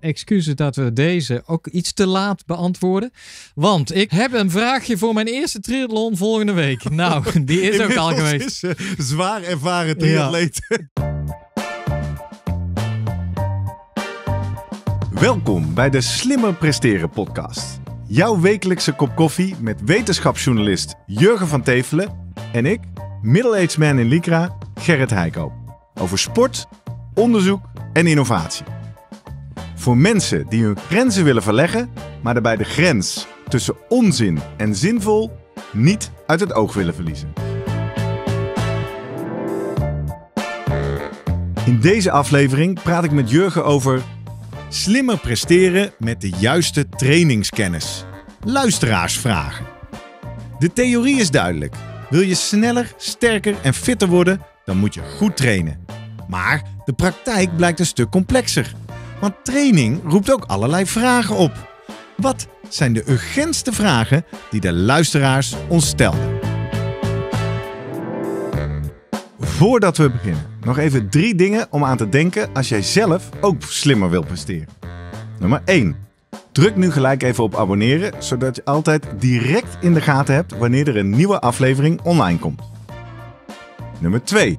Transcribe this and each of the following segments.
excuses dat we deze ook iets te laat beantwoorden. Want ik heb een vraagje voor mijn eerste triathlon volgende week. Nou, die is ook al geweest. zwaar ervaren triatleet. Welkom bij de Slimmer Presteren podcast. Jouw wekelijkse kop koffie met wetenschapsjournalist Jurgen van Tevelen en ik, middle-aged man in Lycra, Gerrit Heiko. Over sport, onderzoek en innovatie. Voor mensen die hun grenzen willen verleggen, maar daarbij de grens tussen onzin en zinvol niet uit het oog willen verliezen. In deze aflevering praat ik met Jurgen over slimmer presteren met de juiste trainingskennis. Luisteraarsvragen. De theorie is duidelijk. Wil je sneller, sterker en fitter worden, dan moet je goed trainen. Maar de praktijk blijkt een stuk complexer. Want training roept ook allerlei vragen op. Wat zijn de urgentste vragen die de luisteraars ons stelden? Voordat we beginnen, nog even drie dingen om aan te denken als jij zelf ook slimmer wil presteren. Nummer 1. Druk nu gelijk even op abonneren, zodat je altijd direct in de gaten hebt wanneer er een nieuwe aflevering online komt. Nummer 2.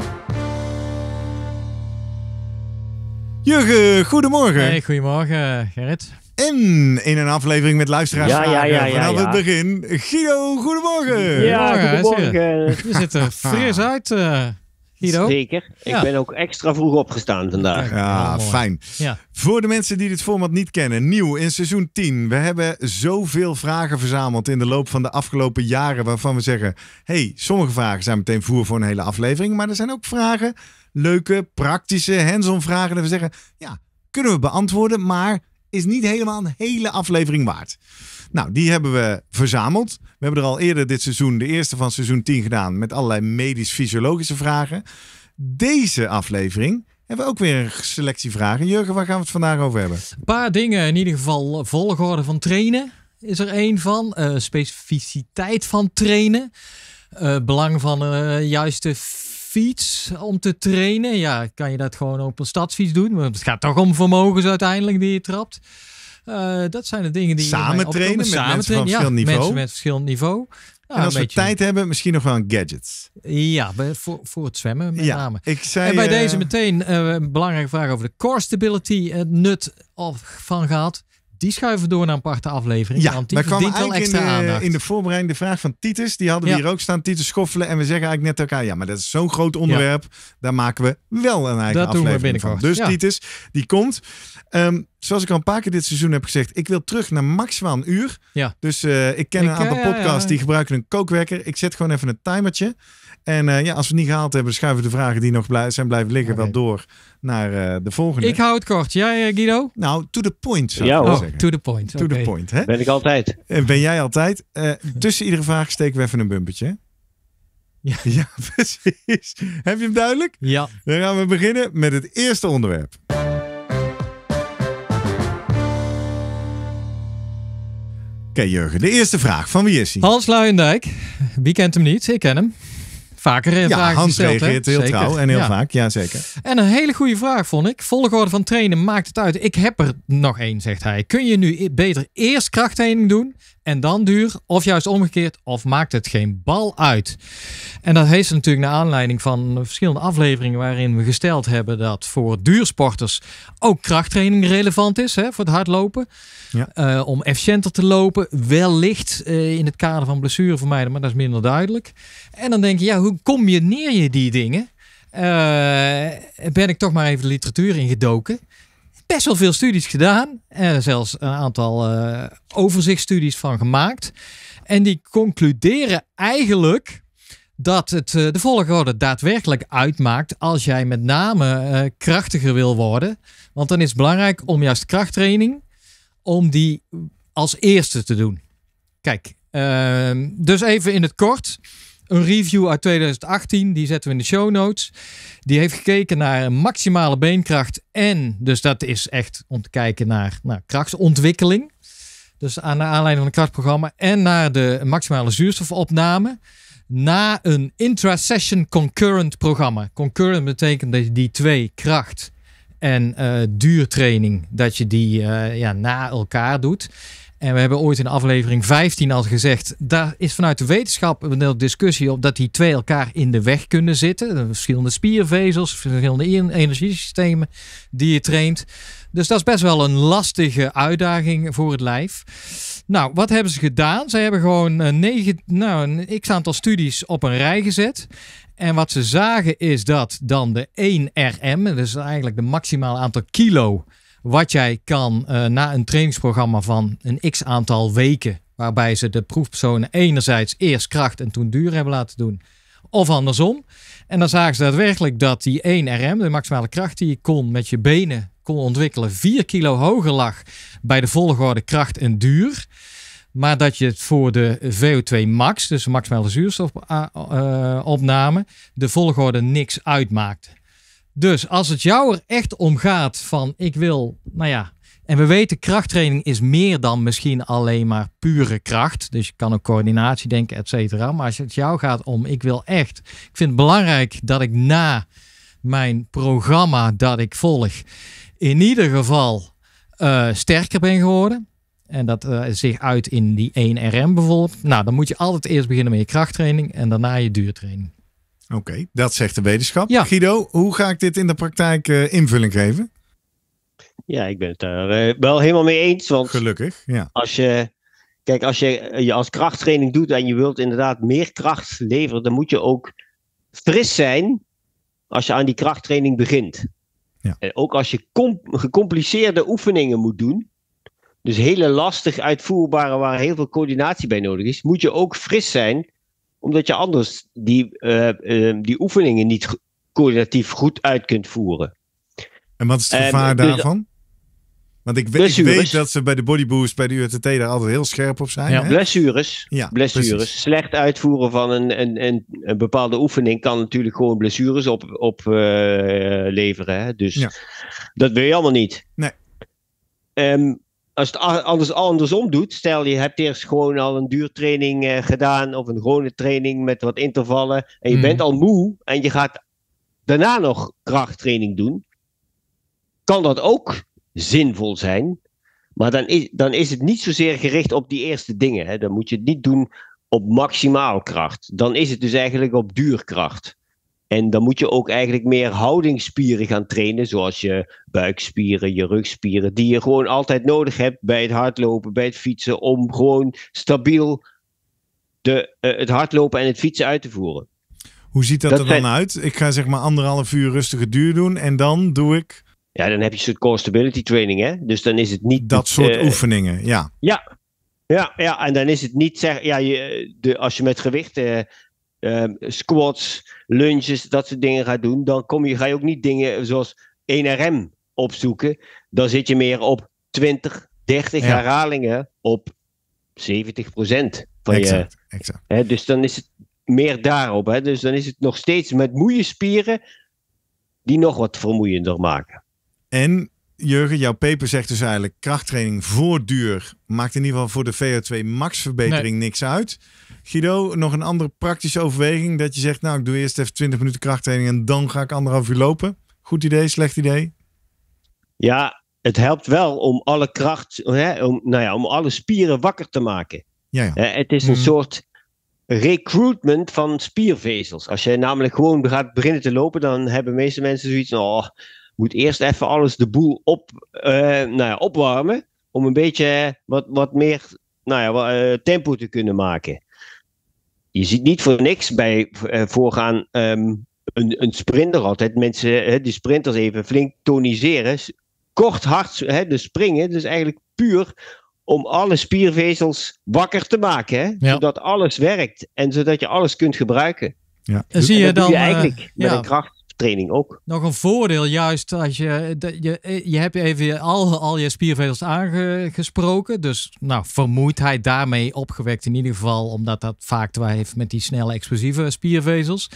Jurgen, goedemorgen. Hey, goedemorgen Gerrit. En in een aflevering met luisteraars ja, ja, ja, vanaf het begin. Guido, goedemorgen. Ja, goedemorgen. goedemorgen. Je zit er ah. fris uit. Eh, Guido? Zeker. Ik ben ook extra vroeg opgestaan vandaag. Ja, fijn. Ja. Voor de mensen die dit format niet kennen, nieuw in seizoen 10. We hebben zoveel vragen verzameld in de loop van de afgelopen jaren waarvan we zeggen: hey, sommige vragen zijn meteen voer voor een hele aflevering, maar er zijn ook vragen leuke, praktische, hands-on vragen. Dat we zeggen, ja, kunnen we beantwoorden, maar is niet helemaal een hele aflevering waard. Nou, die hebben we verzameld. We hebben er al eerder dit seizoen de eerste van seizoen 10 gedaan met allerlei medisch-fysiologische vragen. Deze aflevering hebben we ook weer een selectie vragen. Jurgen, waar gaan we het vandaag over hebben? Een paar dingen. In ieder geval volgorde van trainen is er één van. Eh, specificiteit van trainen. Eh, belang van uh, juiste fiets om te trainen. Ja, kan je dat gewoon op een stadsfiets doen. Want het gaat toch om vermogens uiteindelijk die je trapt. Eh, dat zijn de dingen die samen trainen met samen mensen trainen, van verschillend niveau. met verschillend niveau. en als we tijd hebben, misschien nog wel een gadgets. Ja, voor, voor het zwemmen met ja, name. Ik zei, en bij eh, deze meteen eh, een belangrijke vraag over de core stability. Het nut of, van gehad die schuiven door naar een aparte aflevering. Ja, want die kwam wel extra in, aandacht. in de voorbereiding de vraag van Titus. Die hadden we hier ook staan. Titus schoffelen. En we zeggen eigenlijk net elkaar. Ja, maar dat is zo'n groot onderwerp. Daar maken we wel een eigen dat aflevering doen we van. Dus Titus, die komt. Ehm, zoals ik al een paar keer dit seizoen heb gezegd. Ik wil terug naar maximaal een uur. Ja. Dus eh, ik ken een aantal eh, podcasts die gebruiken een kookwekker. Ik zet gewoon even een timertje. En eh, ja, als we het niet gehaald hebben, schuiven de vragen die nog zijn blijven liggen okay. wel door naar eh, de volgende. Ik hou het kort. Jij, eh, Guido? Nou, to the point zou ik To the point. To the point. Hè? Ben ik altijd. Ben jij altijd. tussen iedere vraag steken we even een bumpertje. Ja. ja, precies. Heb je hem duidelijk? Ja. Dan gaan we beginnen met het eerste onderwerp. Oké, Jurgen, de eerste vraag. Van wie is hij? Hans Luijendijk. Wie kent hem niet? Ik ken hem vaker eh, ja, vragen Hans reageert heel zeker. trouw en heel vaak. Ja, zeker. En een hele goede vraag vond ik. Volgorde van trainen maakt het uit. Ik heb er nog één, zegt hij. Kun je nu beter eerst krachttraining doen en dan duur? Of juist omgekeerd? Of maakt het geen bal uit? En dat heeft natuurlijk naar aanleiding van verschillende afleveringen waarin we gesteld hebben dat voor duursporters ook krachttraining relevant is hè, voor het hardlopen. Ja. Eh, om efficiënter te lopen, wellicht eh, in het kader van blessure vermijden, maar dat is minder duidelijk. En dan denk je, ja, hoe combineer je die dingen? Uh, ben ik toch maar even de literatuur ingedoken. Best wel veel studies gedaan. Eh, zelfs een aantal uh, overzichtsstudies van gemaakt. En die concluderen eigenlijk dat het de volgorde daadwerkelijk uitmaakt als jij met name krachtiger wil worden. Want dan is het belangrijk om juist krachttraining, om die als eerste te doen. Kijk, ehm, dus even in het kort een review uit 2018, die zetten we in de show notes. Die heeft gekeken naar maximale beenkracht en, dus dat is echt om te kijken naar, naar krachtsontwikkeling. Dus aan de aanleiding van het krachtprogramma en naar de maximale zuurstofopname na een intra-session concurrent programma. Concurrent betekent dat je die twee kracht en eh, duurtraining, dat je die eh, ja, na elkaar doet. En we hebben ooit in aflevering 15 al gezegd, daar is vanuit de wetenschap een discussie op dat die twee elkaar in de weg kunnen zitten. Verschillende spiervezels, verschillende energiesystemen die je traint. Dus dat is best wel een lastige uitdaging voor het lijf. Nou, wat hebben ze gedaan? Ze hebben gewoon eh, negen, nou, een x-aantal studies op een rij gezet. En wat ze zagen is dat dan de 1RM, dus eigenlijk de maximaal aantal kilo wat jij kan eh, na een trainingsprogramma van een x aantal weken, waarbij ze de proefpersonen enerzijds eerst kracht en toen duur hebben laten doen, of andersom. En dan zagen ze daadwerkelijk dat die 1 RM, de maximale kracht die je kon met je benen kon ontwikkelen, 4 kilo hoger lag bij de volgorde kracht en duur. Maar dat je het voor de VO2 max, dus maximale zuurstofopname, de volgorde niks uitmaakte. Dus als het jou er echt om gaat van ik wil, nou ja, en we weten krachttraining is meer dan misschien alleen maar pure kracht. Dus je kan ook coördinatie denken, et cetera. Maar als het jou gaat om ik wil echt, ik vind het belangrijk dat ik na mijn programma dat ik volg in ieder geval eh, sterker ben geworden. En dat eh, zich uit in die 1RM bijvoorbeeld. Nou, dan moet je altijd eerst beginnen met je krachttraining en daarna je duurtraining. Oké, dat zegt de wetenschap. Ja. Guido, hoe ga ik dit in de praktijk eh, invulling geven? Ja, ik ben het daar eh, wel helemaal mee eens. Want Gelukkig, ja. Als je, kijk, als je eh, je als krachttraining doet en je wilt inderdaad meer kracht leveren, dan moet je ook fris zijn als je aan die krachttraining begint. Ja. En ook als je gecompliceerde oefeningen moet doen, dus hele lastig uitvoerbare waar heel veel coördinatie bij nodig is, moet je ook fris zijn omdat je anders die, eh, ehm, die oefeningen niet coördinatief goed uit kunt voeren. En wat is het ehm, gevaar dus- daarvan? Want ik, ik, weet dat ze bij de bodyboost, bij de UTT, daar altijd heel scherp op zijn. Ja. Hè? Blessures. Ja, blessures. Slecht uitvoeren van een, een, een, een, bepaalde oefening kan natuurlijk gewoon blessures opleveren. Op, op eh, leveren, Dus dat wil je allemaal niet. Nee. Ehm, als het anders andersom doet, stel je hebt eerst gewoon al een duurtraining eh, gedaan of een gewone training met wat intervallen en je mm. bent al moe en je gaat daarna nog krachttraining doen, kan dat ook zinvol zijn. Maar dan is, dan is het niet zozeer gericht op die eerste dingen. Hè. Dan moet je het niet doen op maximaal kracht. Dan is het dus eigenlijk op duurkracht. En dan moet je ook eigenlijk meer houdingsspieren gaan trainen, zoals je buikspieren, je rugspieren, die je gewoon altijd nodig hebt bij het hardlopen, bij het fietsen, om gewoon stabiel de, eh, het hardlopen en het fietsen uit te voeren. Hoe ziet dat, er dan uit? Ik ga zeg maar anderhalf uur rustige duur doen en dan doe ik. Ja, dan heb je een soort core stability training, hè? Dus dan is het niet. Dat soort eh, oefeningen, ja. Ja, ja, ja, en dan is het niet zeg, ja, je, de, als je met gewichten Ehm, squats, lunges, dat soort dingen gaat doen, dan kom je, ga je ook niet dingen zoals 1RM opzoeken. Dan zit je meer op 20, 30 herhalingen op 70 procent van exact, je. Exact. Hè, dus dan is het meer daarop. Hè? Dus dan is het nog steeds met moeie spieren die nog wat vermoeiender maken. En Jurgen, jouw paper zegt dus eigenlijk krachttraining voor duur maakt in ieder geval voor de VO2 max verbetering niks uit. Guido, nog een andere praktische overweging. Dat je zegt, nou ik doe eerst even 20 minuten krachttraining en dan ga ik anderhalf uur lopen. Goed idee, slecht idee? Ja, het helpt wel om alle kracht, hè, om, nou ja, om alle spieren wakker te maken. Ja, ja. Eh, het is een mm. soort recruitment van spiervezels. Als jij namelijk gewoon gaat beginnen te lopen, dan hebben de meeste mensen zoiets oh, moet eerst even alles de boel op, eh, nou ja, opwarmen. Om een beetje wat, wat meer nou ja, eh, tempo te kunnen maken je ziet niet voor niks bij eh, voorgaan ehm, een, een sprinter altijd. Mensen, die sprinters even flink toniseren. Kort hard, dus springen. Dus eigenlijk puur om alle spiervezels wakker te maken. Hè? Zodat alles werkt en zodat je alles kunt gebruiken. Ja. En zie je dan, je eh, eigenlijk met ja. kracht training ook. Nog een voordeel, juist als je, dat je, je hebt even al, al je spiervezels aangesproken. Dus nou, vermoeidheid daarmee opgewekt in ieder geval, omdat dat vaak te heeft met die snelle explosieve spiervezels.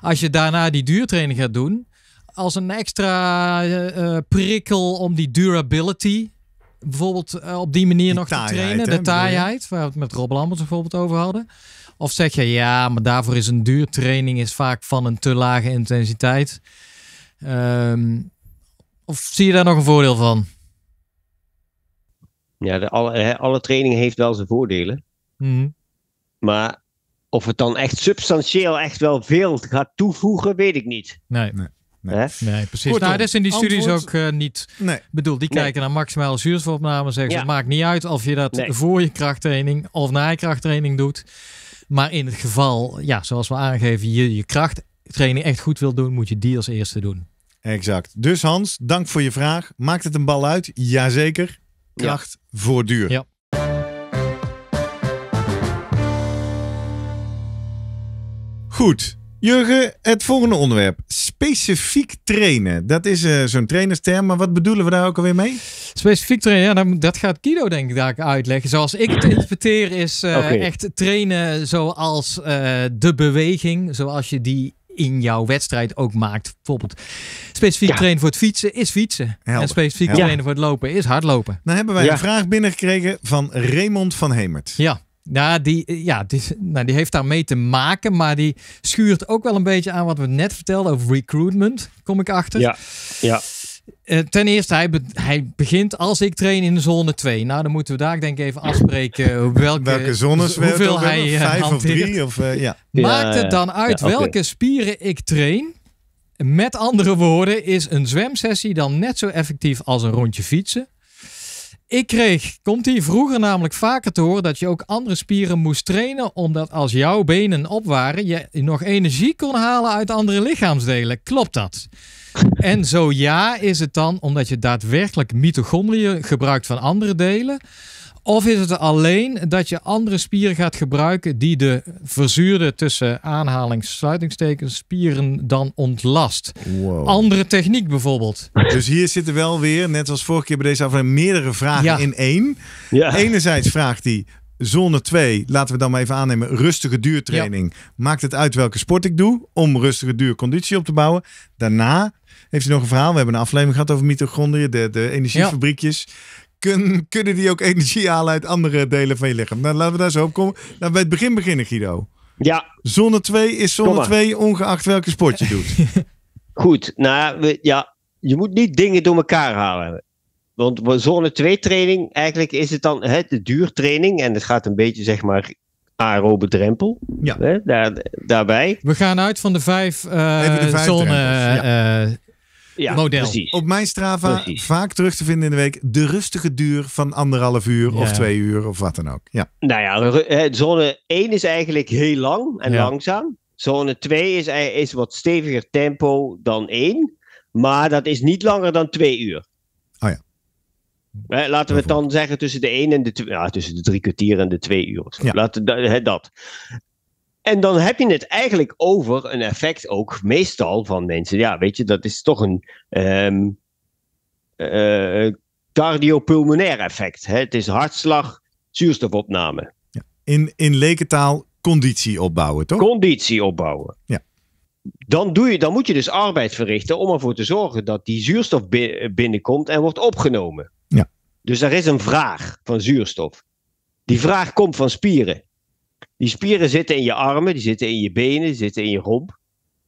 Als je daarna die duurtraining gaat doen, als een extra eh, eh, prikkel om die durability bijvoorbeeld eh, op die manier nog te trainen. De taaiheid, waar we het met Rob Lambert bijvoorbeeld over hadden. Of zeg je ja, maar daarvoor is een duurtraining is vaak van een te lage intensiteit. Ehm, of zie je daar nog een voordeel van? Ja, alle, alle training heeft wel zijn voordelen. Mhm. Maar of het dan echt substantieel echt wel veel gaat toevoegen, weet ik niet. Nee. nee. Nee, nee precies. Kortom, nou, dat is in die studies ook eh, niet nee. bedoeld. Die kijken naar maximale zuurstofopname. Zeggen ze, het maakt niet uit of je dat voor je krachttraining of na je krachttraining doet. Maar in het geval, ja, zoals we aangeven, je je krachttraining echt goed wil doen, moet je die als eerste doen. Exact. Dus Hans, dank voor je vraag. Maakt het een bal uit? Jazeker. Kracht ja. voor duur. Ja. Goed. Jurgen, het volgende onderwerp. Specifiek trainen. Dat is eh, zo'n trainersterm, maar wat bedoelen we daar ook alweer mee? Specifiek trainen, ja, dat gaat Kido denk ik daar uitleggen. Zoals ik het interpreteer is eh, echt trainen zoals eh, de beweging, zoals je die in jouw wedstrijd ook maakt. Bijvoorbeeld specifiek trainen voor het fietsen is fietsen. En specifiek trainen voor het lopen is hardlopen. Dan hebben wij een vraag binnengekregen van Raymond van Hemert. Ja. Ja, nou, die, ja die, nou, die heeft daarmee te maken, maar die schuurt ook wel een beetje aan wat we net vertelden over recruitment, kom ik achter. Ja, ja. Eh, ten eerste, hij, hij, begint als ik train in de zone 2. Nou, dan moeten we daar denk ik even afspreken eh, welke, welke zones hoeveel we eh, Vijf of drie? Of, ja. Maakt het dan uit welke spieren ik train? Met andere woorden, is een zwemsessie dan net zo effectief als een rondje fietsen? Ik kreeg, komt hier vroeger namelijk vaker te horen dat je ook andere spieren moest trainen, omdat als jouw benen op waren, je nog energie kon halen uit andere lichaamsdelen. Klopt dat? En zo ja, is het dan omdat je daadwerkelijk mitochondriën gebruikt van andere delen? Of is het alleen dat je andere spieren gaat gebruiken die de verzuurde tussen aanhalingssluitingstekens spieren dan ontlast? Andere techniek bijvoorbeeld. Dus hier zitten wel weer, net als vorige keer bij deze aflevering, meerdere vragen in één. Enerzijds vraagt hij, zone 2, laten we dan maar even aannemen, rustige duurtraining. Maakt het uit welke sport ik doe om rustige duurconditie op te bouwen. Daarna heeft hij nog een verhaal. We hebben een aflevering gehad over mitochondriën, de, energiefabriekjes kun, kunnen die ook energie halen uit andere delen van je lichaam. Nou, laten we daar zo op komen. Laten we bij het begin beginnen, Guido. Ja. Zonne 2 is zonne 2, ongeacht welke sport je doet. Goed, nou ja, je moet niet dingen door elkaar halen. Want zone 2 training, eigenlijk is het dan hè, de duurtraining. En het gaat een beetje, zeg maar, aerobe drempel. Ja. daar, daarbij. We gaan uit van de vijf, uh, vijf eh, ja, Op mijn Strava vaak terug te vinden in de week. De rustige duur van anderhalf uur of twee uur of wat dan ook. Ja. Nou ja, zone 1 is eigenlijk heel lang en langzaam. Zone 2 is, eh, is wat steviger tempo dan 1. Maar dat is niet langer dan twee uur. Oh ja. Laten we het dan zeggen tussen de 1 en de Ja, tussen de drie kwartier en de twee uur. Laten, dat. En dan heb je het eigenlijk over een effect ook meestal van mensen. Ja, weet je, dat is toch een um, uh, cardiopulmonair effect. Hè? Het is hartslag, zuurstofopname. Ja. In, in lekentaal conditie opbouwen, toch? Conditie opbouwen. Ja. Dan, doe je, dan moet je dus arbeid verrichten om ervoor te zorgen dat die zuurstof binnenkomt en wordt opgenomen. Ja. Dus er is een vraag van zuurstof. Die vraag komt van spieren. Die spieren zitten in je armen, die zitten in je benen, die zitten in je romp.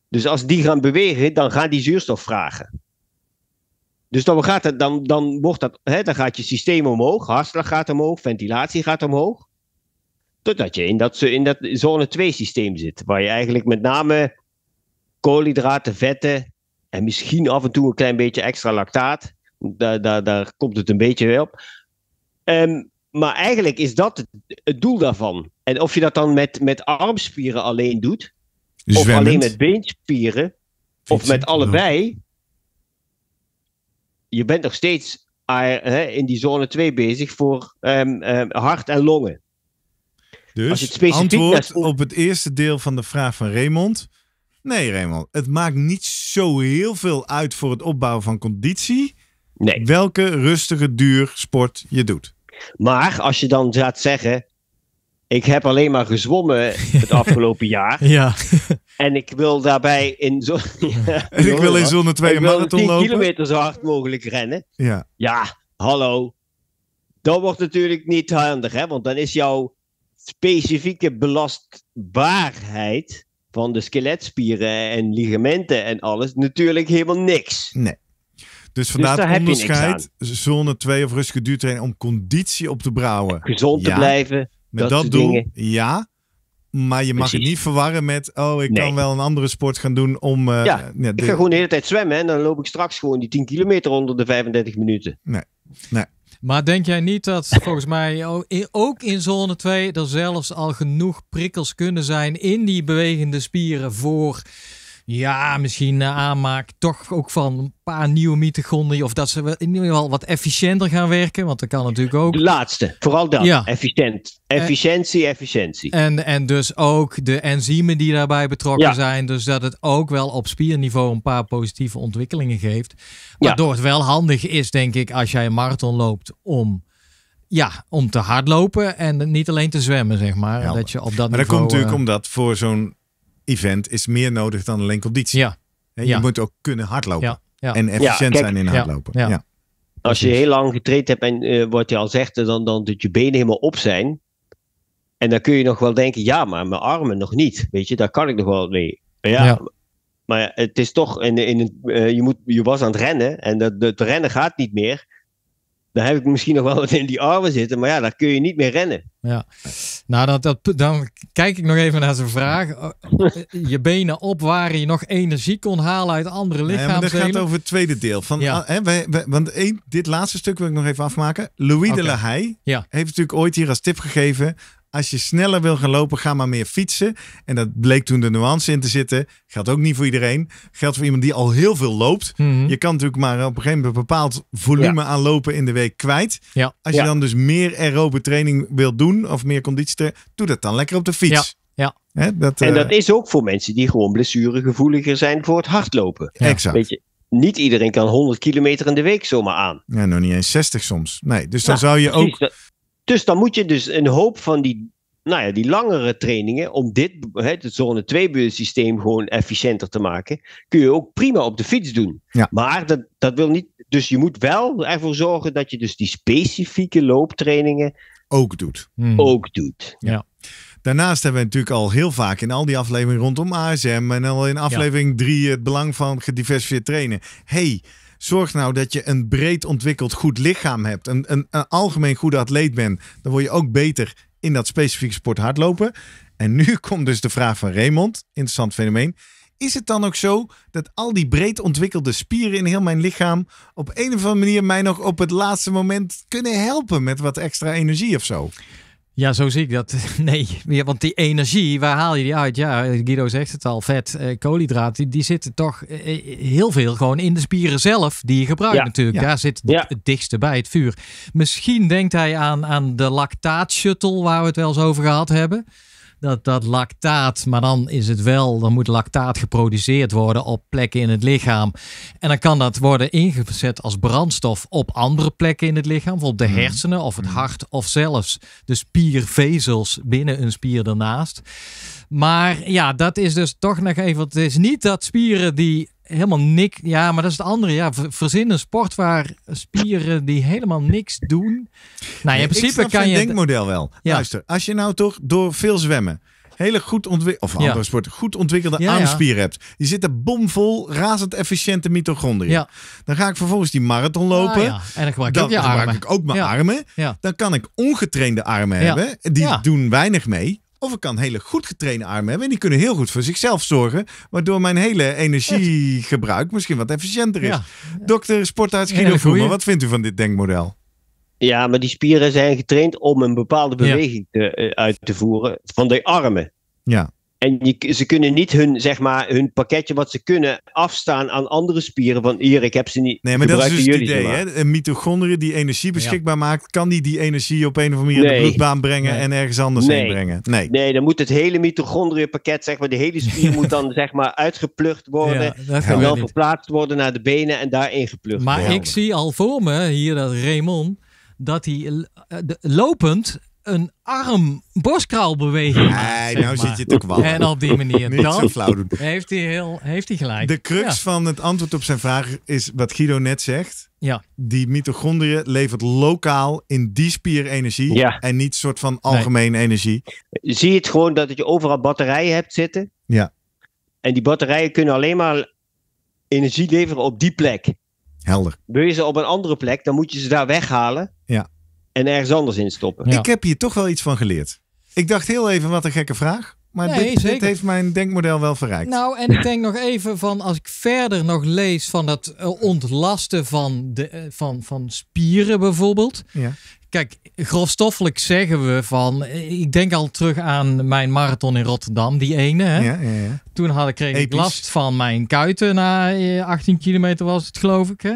Dus als die gaan bewegen, dan gaan die zuurstof vragen. Dus dan, gaat het, dan, dan, wordt dat, hè, dan gaat je systeem omhoog, hartslag gaat omhoog, ventilatie gaat omhoog. Totdat je in dat, in dat zone 2 systeem zit, waar je eigenlijk met name koolhydraten, vetten en misschien af en toe een klein beetje extra lactaat, daar, daar, daar komt het een beetje op. Ehm, maar eigenlijk is dat het doel daarvan. En of je dat dan met, met armspieren alleen doet, of alleen met beenspieren, of met allebei, je bent nog steeds eh, in die zone 2 bezig voor ehm, ehm, hart en longen. Dus het antwoord op het eerste deel van de vraag van Raymond. Nee, Raymond, het maakt niet zo heel veel uit voor het opbouwen van conditie. Nee. Welke rustige duur sport je doet. Maar als je dan gaat zeggen, ik heb alleen maar gezwommen het afgelopen jaar. ja. En ik wil daarbij in zo'n... Ja, ik wil in zone 2 een marathon lopen. kilometer zo hard mogelijk rennen. Ja. Ja, hallo. Dat wordt natuurlijk niet handig, hè? Want dan is jouw specifieke belastbaarheid van de skeletspieren en ligamenten en alles natuurlijk helemaal niks. Nee. Dus, dus vandaar dus het onderscheid, zone 2 of rustige duurtrain om conditie op te brouwen. Gezond te blijven, met dat, dat doel, ja. Maar je mag Precies. het niet verwarren met, oh, ik kan wel een andere sport gaan doen om... Eh, ja, ik ga gewoon de hele tijd zwemmen en dan loop ik straks gewoon die 10 kilometer onder de 35 minuten. Nee, nee. Maar denk jij niet dat volgens mij oh, ook in zone 2 er zelfs al genoeg prikkels kunnen zijn in die bewegende spieren voor ja, misschien uh, aanmaak toch ook van een paar nieuwe mitochondriën. Of dat ze in ieder geval wat efficiënter gaan werken. Want dat kan natuurlijk ook. De laatste, vooral dat. Ja. Efficiënt. Eh, efficiëntie, efficiëntie. En, en dus ook de enzymen die daarbij betrokken zijn. Dus dat het ook wel op spierniveau een paar positieve ontwikkelingen geeft. Waardoor ja. het wel handig is, denk ik, als jij een marathon loopt om ja, om te hardlopen en niet alleen te zwemmen, zeg maar. Dat je op dat maar dat komt natuurlijk eh, omdat voor zo'n event is meer nodig dan alleen conditie. Ja. je ja. moet ook kunnen hardlopen. En efficiënt zijn in hardlopen. Ja. Als je heel lang getraind hebt en uh, eh, wordt je al zegt, dan, dan dat je benen helemaal op zijn. En dan kun je nog wel denken, ja, maar mijn armen nog niet. Weet je, daar kan ik nog wel mee. ja, maar het is toch, in, in, uh, je, moet, je was aan het rennen en dat, het rennen gaat niet meer daar heb ik misschien nog wel wat in die armen zitten. Maar ja, daar kun je niet meer rennen. Ja, nou dat, dan kijk ik nog even naar zijn vraag. Oh, je benen op waar je nog energie kon halen uit andere lichaamsdelen. Ja, maar dat gaat over het tweede deel. Van, ja. Ah, hè, want één, dit laatste stuk wil ik nog even afmaken. Louis de La Haye heeft natuurlijk ooit hier als tip gegeven... Als je sneller wil gaan lopen, ga maar meer fietsen. En dat bleek toen de nuance in te zitten. Geldt ook niet voor iedereen. Geldt voor iemand die al heel veel loopt. Mhm. Je kan natuurlijk maar op een gegeven moment een bepaald volume aan lopen in de week kwijt. Als je dan dus meer aerobe training wilt doen of meer conditie, doe dat dan lekker op de fiets. Ja. dat, en eh, dat is ook voor mensen die gewoon blessuregevoeliger zijn voor het hardlopen. Exact. niet iedereen kan 100 kilometer in de week zomaar aan. Ja, nog niet eens 60 soms. Nee, dus dan zou je ook dus dan moet je dus een hoop van die, nou ja, die langere trainingen, om dit, het zone 2 systeem gewoon efficiënter te maken, kun je ook prima op de fiets doen. Ja. Maar dat, dat wil niet, dus je moet wel ervoor zorgen dat je dus die specifieke looptrainingen ook doet. Hmm. Ook doet. ja. Daarnaast hebben we natuurlijk al heel vaak in al die afleveringen rondom ASM en al in aflevering 3 het belang van gediversifieerd trainen. hey, Zorg nou dat je een breed ontwikkeld goed lichaam hebt. Een, een, een algemeen goede atleet bent. Dan word je ook beter in dat specifieke sport hardlopen. En nu komt dus de vraag van Raymond. Interessant fenomeen. Is het dan ook zo dat al die breed ontwikkelde spieren in heel mijn lichaam op een of andere manier mij nog op het laatste moment kunnen helpen met wat extra energie of zo? Ja, zo zie ik dat. Nee, want die energie, waar haal je die uit? Ja, eh, Guido zegt het al, vet, eh, koolhydraten, die, die, zitten toch eh, eh, heel veel gewoon in de spieren zelf die je gebruikt ja, natuurlijk. Daar zit het dichtste bij, het vuur. Misschien denkt hij aan, aan de lactaatshuttle waar we het wel eens over gehad hebben dat, dat lactaat, maar dan is het wel, dan moet lactaat geproduceerd worden op plekken in het lichaam. En dan kan dat worden ingezet als brandstof op andere plekken in het lichaam, bijvoorbeeld de hmm. hersenen of het hmm. hart of zelfs de spiervezels binnen een spier ernaast. Maar ja, dat is dus toch nog even. Het is niet dat spieren die helemaal niks. Ja, maar dat is het andere. Ja, verzin een sport waar spieren die helemaal niks doen. Nou, in principe ik kan je. denkmodel wel. Ja. Luister, als je nou toch door veel zwemmen hele goed of andere ja. sporten, goed ontwikkelde ja, hebt. Die zitten bomvol, razend efficiënte mitochondriën. Dan ga ik vervolgens die marathon lopen. en dan gebruik, dan gebruik ik, ook mijn armen. Dan kan ik ongetrainde armen hebben. Die doen weinig mee. Of ik kan hele goed getrainde armen hebben. En die kunnen heel goed voor zichzelf zorgen. Waardoor mijn hele energiegebruik misschien wat efficiënter is. Dokter, sportarts Guido Vroemer, wat vindt u van dit denkmodel? Ja, maar die spieren zijn getraind om een bepaalde beweging te, eh, uit te voeren van de armen. Ja. En je, ze kunnen niet hun, zeg maar, hun pakketje wat ze kunnen afstaan aan andere spieren. Van hier, ik heb ze niet. Nee, maar dat is dus het idee. Hè? Een mitochondrie die energie beschikbaar maakt, kan die die energie op een of andere manier in de bloedbaan brengen en ergens anders heen brengen. Nee. nee, dan moet het hele mitochondriepakket, zeg maar, de hele spier moet dan zeg maar uitgeplucht worden. en dan verplaatst worden naar de benen en daarin geplucht maar worden. Maar ik zie al voor me hier dat Raymond, dat hij eh, lopend een arm borstkraalbeweging. Nee, nou zit je te wel. En op die manier Niet zo flauw doen. Heeft hij heel heeft hij gelijk. De crux van het antwoord op zijn vraag is wat Guido net zegt. Ja. Die mitochondriën levert lokaal in die spier energie en niet soort van algemeen energie. Zie je het gewoon dat je overal batterijen hebt zitten. Ja. En die batterijen kunnen alleen maar energie leveren op die plek. Helder. Wil je ze op een andere plek, dan moet je ze daar weghalen. Ja en ergens anders in stoppen. Ik heb hier toch wel iets van geleerd. Ik dacht heel even, wat een gekke vraag. Maar nee, dit, heeft mijn denkmodel wel verrijkt. Nou, en ik denk nog even van als ik verder nog lees van dat eh, ontlasten van, de, eh, van, van spieren bijvoorbeeld. Ja. Kijk, grofstoffelijk zeggen we van. Eh, ik denk al terug aan mijn marathon in Rotterdam, die ene. Hè? Ja, ja, Toen had ik, kreeg ik last van mijn kuiten na 18 kilometer, was het geloof ik. Hè?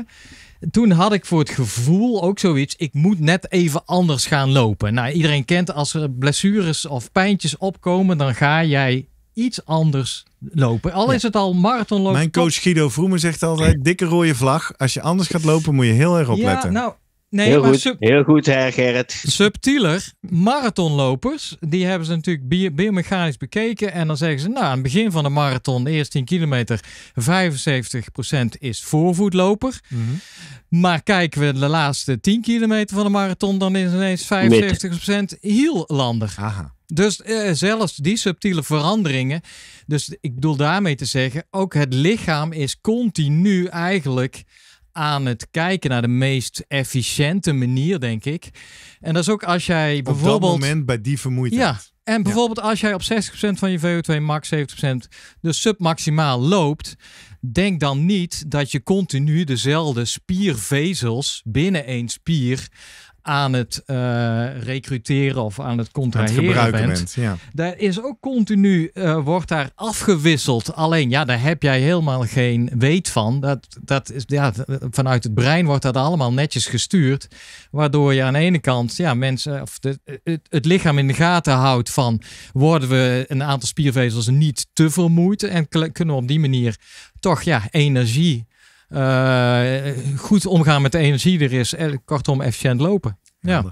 toen had ik voor het gevoel ook zoiets. Ik moet net even anders gaan lopen. Nou, iedereen kent als er blessures of pijntjes opkomen, dan ga jij iets anders lopen. Al is het al marathonlopen. Mijn coach Guido Vroemen zegt altijd: dikke rode vlag. Als je anders gaat lopen, moet je heel erg opletten. Ja, nou, Nee, heel, goed, heel goed, hè, Gerrit. Subtieler, marathonlopers, die hebben ze natuurlijk biomechanisch bekeken. En dan zeggen ze, nou, aan het begin van de marathon, de eerste 10 kilometer, 75% is voorvoetloper. Mhm. Maar kijken we de laatste 10 kilometer van de marathon, dan is ineens 75% hiellander. Aha. Dus eh, zelfs die subtiele veranderingen. Dus ik bedoel daarmee te zeggen, ook het lichaam is continu eigenlijk aan het kijken naar de meest efficiënte manier, denk ik. En dat is ook als jij bijvoorbeeld... dat moment bij die vermoeidheid. Ja, en bijvoorbeeld als jij op 60% van je VO2 max, 70% dus submaximaal loopt, denk dan niet dat je continu dezelfde spiervezels binnen één spier aan het uh, recruteren of aan het contraheren het bent. Daar is ook continu, eh, wordt daar afgewisseld. Alleen ja, daar heb jij helemaal geen weet van. Dat, dat is, ja, vanuit het brein wordt dat allemaal netjes gestuurd. Waardoor je aan de ene kant ja, mensen, of het, het, lichaam in de gaten houdt van worden we een aantal spiervezels niet te vermoeid. En kunnen we op die manier toch ja, energie eh, goed omgaan met de energie er is. En eh, kortom, efficiënt lopen. Ja.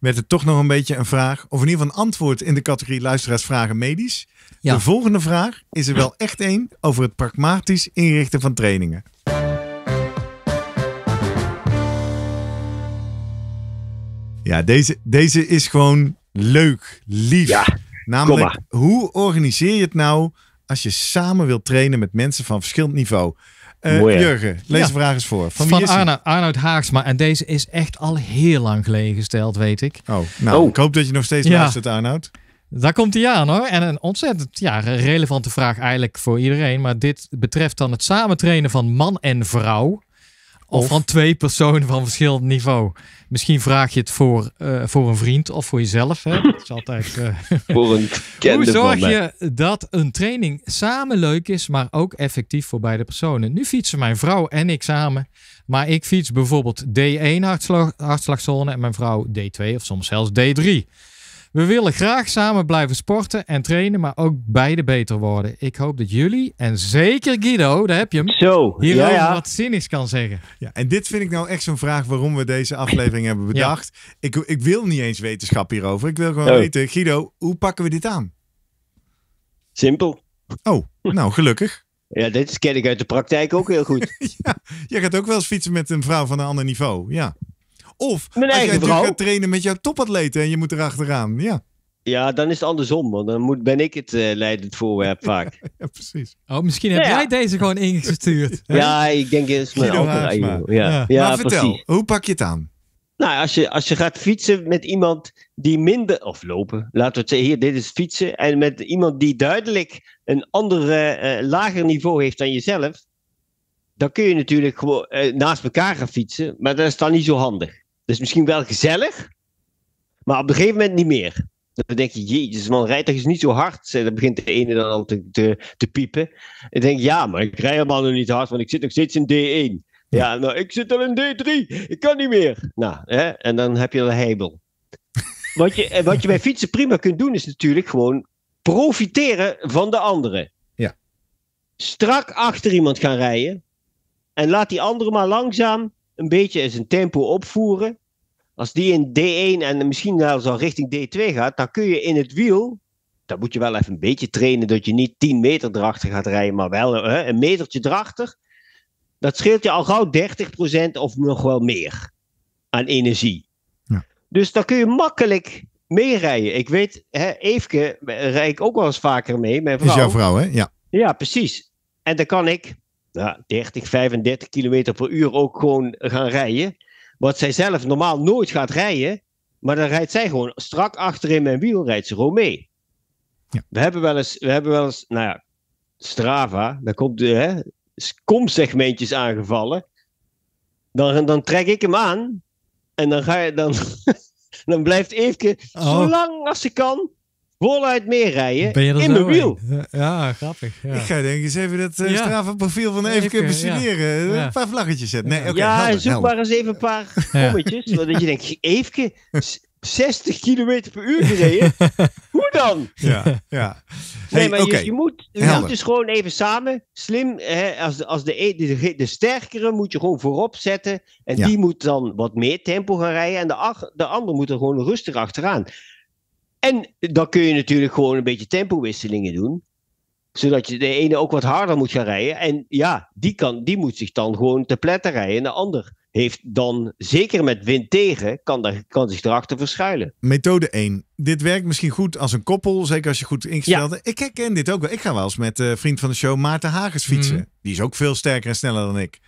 werd het toch nog een beetje een vraag, of in ieder geval een antwoord in de categorie luisteraarsvragen medisch. Ja. De volgende vraag is er wel echt één over het pragmatisch inrichten van trainingen. Ja, deze, deze is gewoon leuk, lief. Ja, Namelijk, hoe organiseer je het nou als je samen wilt trainen met mensen van verschillend niveau? Eh, Mooi, Jurgen, lees de vraag eens voor. Van, is Arnoud, Haagsma. En deze is echt al heel lang geleden gesteld, weet ik. Oh, nou, oh. ik hoop dat je nog steeds luistert, Arnoud. Daar komt hij aan hoor. En een ontzettend ja, relevante vraag eigenlijk voor iedereen. Maar dit betreft dan het samentrainen van man en vrouw. Of, van twee personen van verschillend niveau. Misschien vraag je het voor, eh, voor een vriend of voor jezelf. Hè? Dat is altijd. Eh, voor een Hoe zorg je dat een training samen leuk is, maar ook effectief voor beide personen? Nu fietsen mijn vrouw en ik samen. Maar ik fiets bijvoorbeeld D1 hartslag, hartslagzone en mijn vrouw D2 of soms zelfs D3. We willen graag samen blijven sporten en trainen, maar ook beide beter worden. Ik hoop dat jullie en zeker Guido, daar heb je hem, Zo, hierover wat zinnigs kan zeggen. Ja, en dit vind ik nou echt zo'n vraag waarom we deze aflevering hebben bedacht. Ik, ik wil niet eens wetenschap hierover. Ik wil gewoon oh. weten, Guido, hoe pakken we dit aan? Simpel. Oh, nou gelukkig. Ja, dit ken ik uit de praktijk ook heel goed. ja, jij gaat ook wel eens fietsen met een vrouw van een ander niveau, ja. Of Mijn als jij natuurlijk gaat trainen met jouw topatleten en je moet erachteraan. Ja. Ja, dan is het andersom, want dan moet, ben ik het eh, leidend voorwerp vaak. Ja, precies. Oh, misschien heb jij deze gewoon ingestuurd. ja, ik denk het is mijn Ja. Ja. maar vertel, hoe pak je het aan? Nou, als je, als je gaat fietsen met iemand die minder. of lopen, laten we het zeggen, hier, dit is fietsen. En met iemand die duidelijk een ander, eh, lager niveau heeft dan jezelf. dan kun je natuurlijk gewoon eh, naast elkaar gaan fietsen, maar dat is dan niet zo handig. Dus misschien wel gezellig, maar op een gegeven moment niet meer. Dan denk je, jezus man, rijtuig is niet zo hard. Dan begint de ene dan al te, te, piepen. Ik denk, ja, maar ik rij helemaal nog niet hard, want ik zit nog steeds in D1. Ja, nou, ik zit al in D3. Ik kan niet meer. Nou, hè? en dan heb je een hebel. Wat je, wat je bij fietsen prima kunt doen, is natuurlijk gewoon profiteren van de anderen. Ja. Strak achter iemand gaan rijden. En laat die andere maar langzaam een beetje zijn tempo opvoeren. Als die in D1 en misschien zelfs al richting D2 gaat, dan kun je in het wiel, dan moet je wel even een beetje trainen dat je niet 10 meter erachter gaat rijden, maar wel hè, een metertje erachter. Dat scheelt je al gauw 30% of nog wel meer aan energie. Ja. Dus dan kun je makkelijk meerijden. Ik weet, hè, Eefke eh, rijd ik ook wel eens vaker mee. Mijn vrouw. Is jouw vrouw, hè? Ja. Ja, precies. En dan kan ik ja 30, 35 kilometer per uur ook gewoon gaan rijden. Wat zij zelf normaal nooit gaat rijden. Maar dan rijdt zij gewoon strak achterin mijn wiel, rijdt ze gewoon mee. Ja. We, hebben wel eens, we hebben wel eens, nou ja, Strava, daar komt de komsegmentjes aangevallen. Dan, dan trek ik hem aan en dan, ga je, dan, dan blijft Eefke, oh. zo lang als ze kan, voluit meer rijden in de wiel. Ja, grappig. Ja. Ik ga denk eens even dat uh, eh, strafprofiel van even kunnen bestuderen. Een paar vlaggetjes zetten. Nee, ja, zoek maar eens even een paar kommetjes. Dat je denkt, even 60 km per uur gereden? Hoe dan? Ja, ja. nee, maar je, moet, je moet dus gewoon even samen, slim, hè, als, als de, e- de, de, de, sterkere moet je gewoon voorop zetten. En die moet dan wat meer tempo gaan rijden. En de, de ander moet er gewoon rustig achteraan. En dan kun je natuurlijk gewoon een beetje tempowisselingen doen. Zodat je de ene ook wat harder moet gaan rijden. En ja, die, kan, die moet zich dan gewoon te pletten rijden. En de ander heeft dan, zeker met wind tegen, kan, daar, kan zich erachter verschuilen. Methode 1. Dit werkt misschien goed als een koppel, zeker als je goed ingesteld bent. Ik herken dit ook wel. Ik ga wel eens met uh, vriend van de show Maarten Hagers fietsen. Mhm. Die is ook veel sterker en sneller dan ik.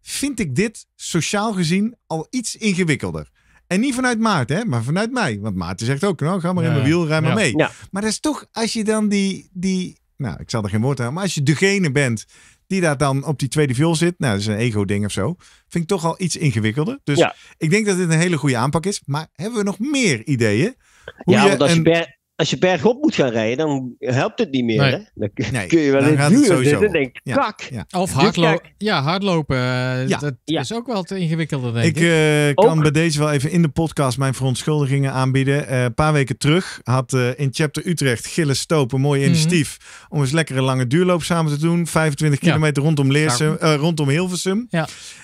Vind ik dit, sociaal gezien, al iets ingewikkelder. En niet vanuit Maarten, hè, maar vanuit mij. Want Maarten zegt ook, nou, ga maar in mijn wiel, rij maar mee. Maar dat is toch, als je dan die, die, nou, ik zal er geen woord aan, maar als je degene bent die daar dan op die tweede viool zit. Nou, dat is een ego-ding of zo. Vind ik toch al iets ingewikkelder. Dus ik denk dat dit een hele goede aanpak is. Maar hebben we nog meer ideeën? ja, want als, je, als je bergop moet gaan rijden, dan helpt het niet meer. Hè? Dan kun je wel in zitten denk ja. kak. Ja. Of hardlo ja, hardlopen. Eh, dat is ook wel te ingewikkelder, denk ik. Ik eh, kan bij deze wel even in de podcast mijn verontschuldigingen aanbieden. Eh, een paar weken terug had uh, in Chapter Utrecht Gilles Stoop een mooi mhm. initiatief... om eens lekker een lange duurloop samen te doen. 25 kilometer rondom, Leersum, rondom Hilversum.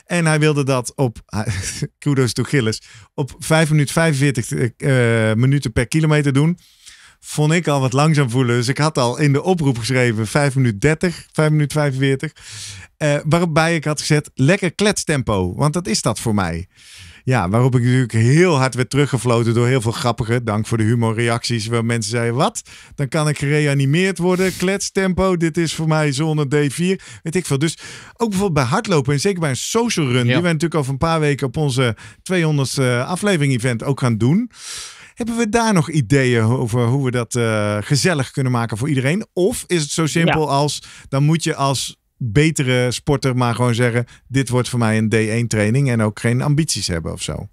En hij wilde dat op, kudos to Gilles, op 5 minuten 45 minuten per kilometer doen vond ik al wat langzaam voelen. Dus ik had al in de oproep geschreven 5 minuten 30, 5 minuten 45. Eh, waarbij ik had gezet lekker kletstempo, want dat is dat voor mij. Ja, waarop ik natuurlijk heel hard werd teruggefloten door heel veel grappige. Dank voor de humorreacties. Waar mensen zeiden: Wat? Dan kan ik gereanimeerd worden. Kletstempo. Dit is voor mij zone D4. Weet ik veel. Dus ook bijvoorbeeld bij hardlopen. En zeker bij een social run. Die wij natuurlijk over een paar weken op onze 200ste aflevering-event ook gaan doen. Hebben we daar nog ideeën over hoe we dat eh, gezellig kunnen maken voor iedereen? Of is het zo simpel als, dan moet je als betere sporter maar gewoon zeggen, dit wordt voor mij een D1 training en ook geen ambities hebben of zo?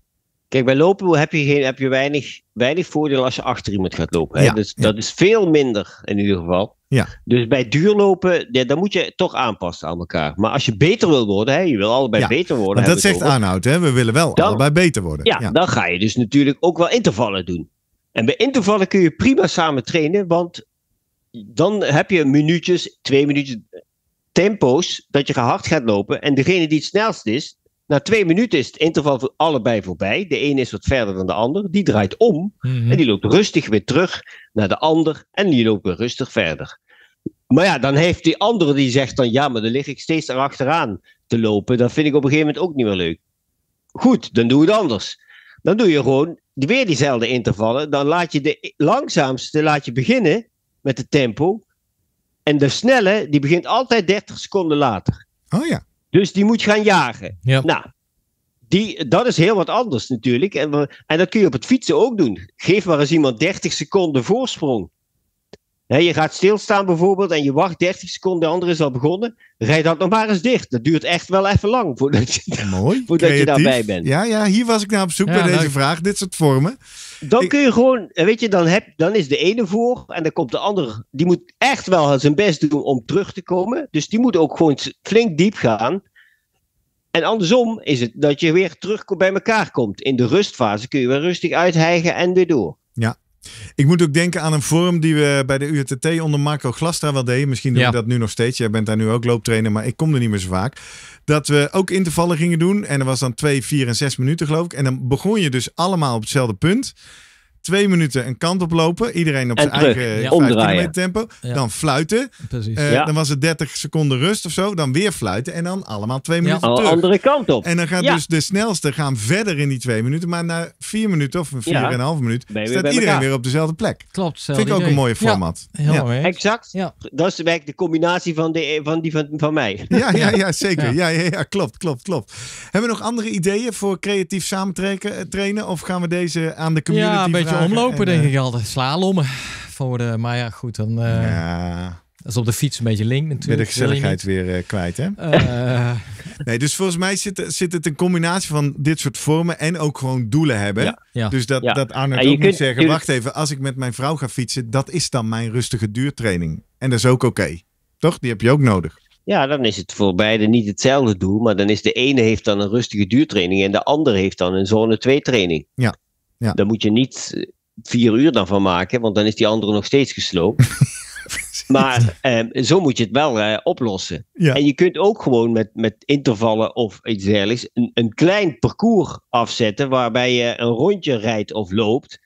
Kijk, bij lopen heb je, geen, heb je weinig, weinig voordeel als je achter iemand gaat lopen. Hè? dus, ja. Dat is veel minder in ieder geval. Ja. Dus bij duurlopen, ja, dan moet je toch aanpassen aan elkaar. Maar als je beter wil worden, hè, je wil allebei beter worden. dat zegt aanhoud hè, we willen wel allebei beter worden. Ja, dan ga je dus natuurlijk ook wel intervallen doen. En bij intervallen kun je prima samen trainen, want dan heb je minuutjes, twee minuutjes tempo's, dat je hard gaat lopen. En degene die het snelst is, na twee minuten is het interval voor allebei voorbij. De een is wat verder dan de ander. Die draait om mhm. en die loopt rustig weer terug naar de ander. En die loopt weer rustig verder. Maar ja, dan heeft die andere die zegt dan ja, maar dan lig ik steeds erachteraan te lopen. Dat vind ik op een gegeven moment ook niet meer leuk. Goed, dan doe het anders. Dan doe je gewoon weer diezelfde intervallen. Dan laat je de langzaamste laat je beginnen met de tempo. En de snelle, die begint altijd 30 seconden later. Oh ja. Dus die moet gaan jagen. Nou, die, dat is heel wat anders natuurlijk. En, en dat kun je op het fietsen ook doen. Geef maar eens iemand 30 seconden voorsprong. He, je gaat stilstaan bijvoorbeeld en je wacht 30 seconden, de andere is al begonnen. Rijd dat nog maar eens dicht. Dat duurt echt wel even lang voordat je, Mooi, voordat je daarbij bent. Ja, ja, hier was ik naar nou op zoek ja, bij deze vraag. Dit soort vormen. Dan kun je gewoon, weet je, dan, heb, dan is de ene voor en dan komt de andere. Die moet echt wel zijn best doen om terug te komen. Dus die moet ook gewoon flink diep gaan. En andersom is het dat je weer terug bij elkaar komt. In de rustfase kun je weer rustig uithijgen en weer door. Ja, ik moet ook denken aan een vorm die we bij de UTT onder Marco Glastra wel deden. Misschien doe ja. dat nu nog steeds. Jij bent daar nu ook looptrainer, maar ik kom er niet meer zo vaak. Dat we ook intervallen gingen doen. En er was dan twee, vier en zes minuten geloof ik. En dan begon je dus allemaal op hetzelfde punt twee minuten een kant op lopen. Iedereen op zijn eigen ja. kilometer tempo. Dan fluiten. Eh, dan was het 30 seconden rust of zo. Dan weer fluiten. En dan allemaal twee minuten terug. andere kant op. En dan gaat dus de snelste gaan verder in die twee minuten. Maar na vier minuten of vier en een half minuut staat iedereen weer op dezelfde plek. Klopt. Vind ik ook een mooie format. Heel Exact. Ja. Dat is de, de combinatie van, de, van die van, van mij. Ja, ja, ja zeker. Ja. Ja, ja, klopt, klopt, klopt. Hebben we nog andere ideeën voor creatief samentrekken trainen? Of gaan we deze aan de community omlopen, denk eh, ik de Slalommen voor de... Maar ja, goed, dan... Eh, ja. Dat is op de fiets een beetje link natuurlijk. Met de gezelligheid weer eh, kwijt, hè? nee, dus volgens mij zit, zit het een combinatie van dit soort vormen en ook gewoon doelen hebben. Ja, Dus dat, ja. dat Arnold ook moet zeggen, wacht even, als ik met mijn vrouw ga fietsen, dat is dan mijn rustige duurtraining. En dat is ook oké. Toch? Die heb je ook nodig. Ja, dan is het voor beide niet hetzelfde doel, maar dan is de ene heeft dan een rustige duurtraining en de andere heeft dan een zone 2 training. Ja. Ja. Dan moet je niet vier uur van maken, want dan is die andere nog steeds gesloopt. maar ehm, zo moet je het wel eh, oplossen. En je kunt ook gewoon met, met intervallen of iets dergelijks een, een klein parcours afzetten waarbij je een rondje rijdt of loopt,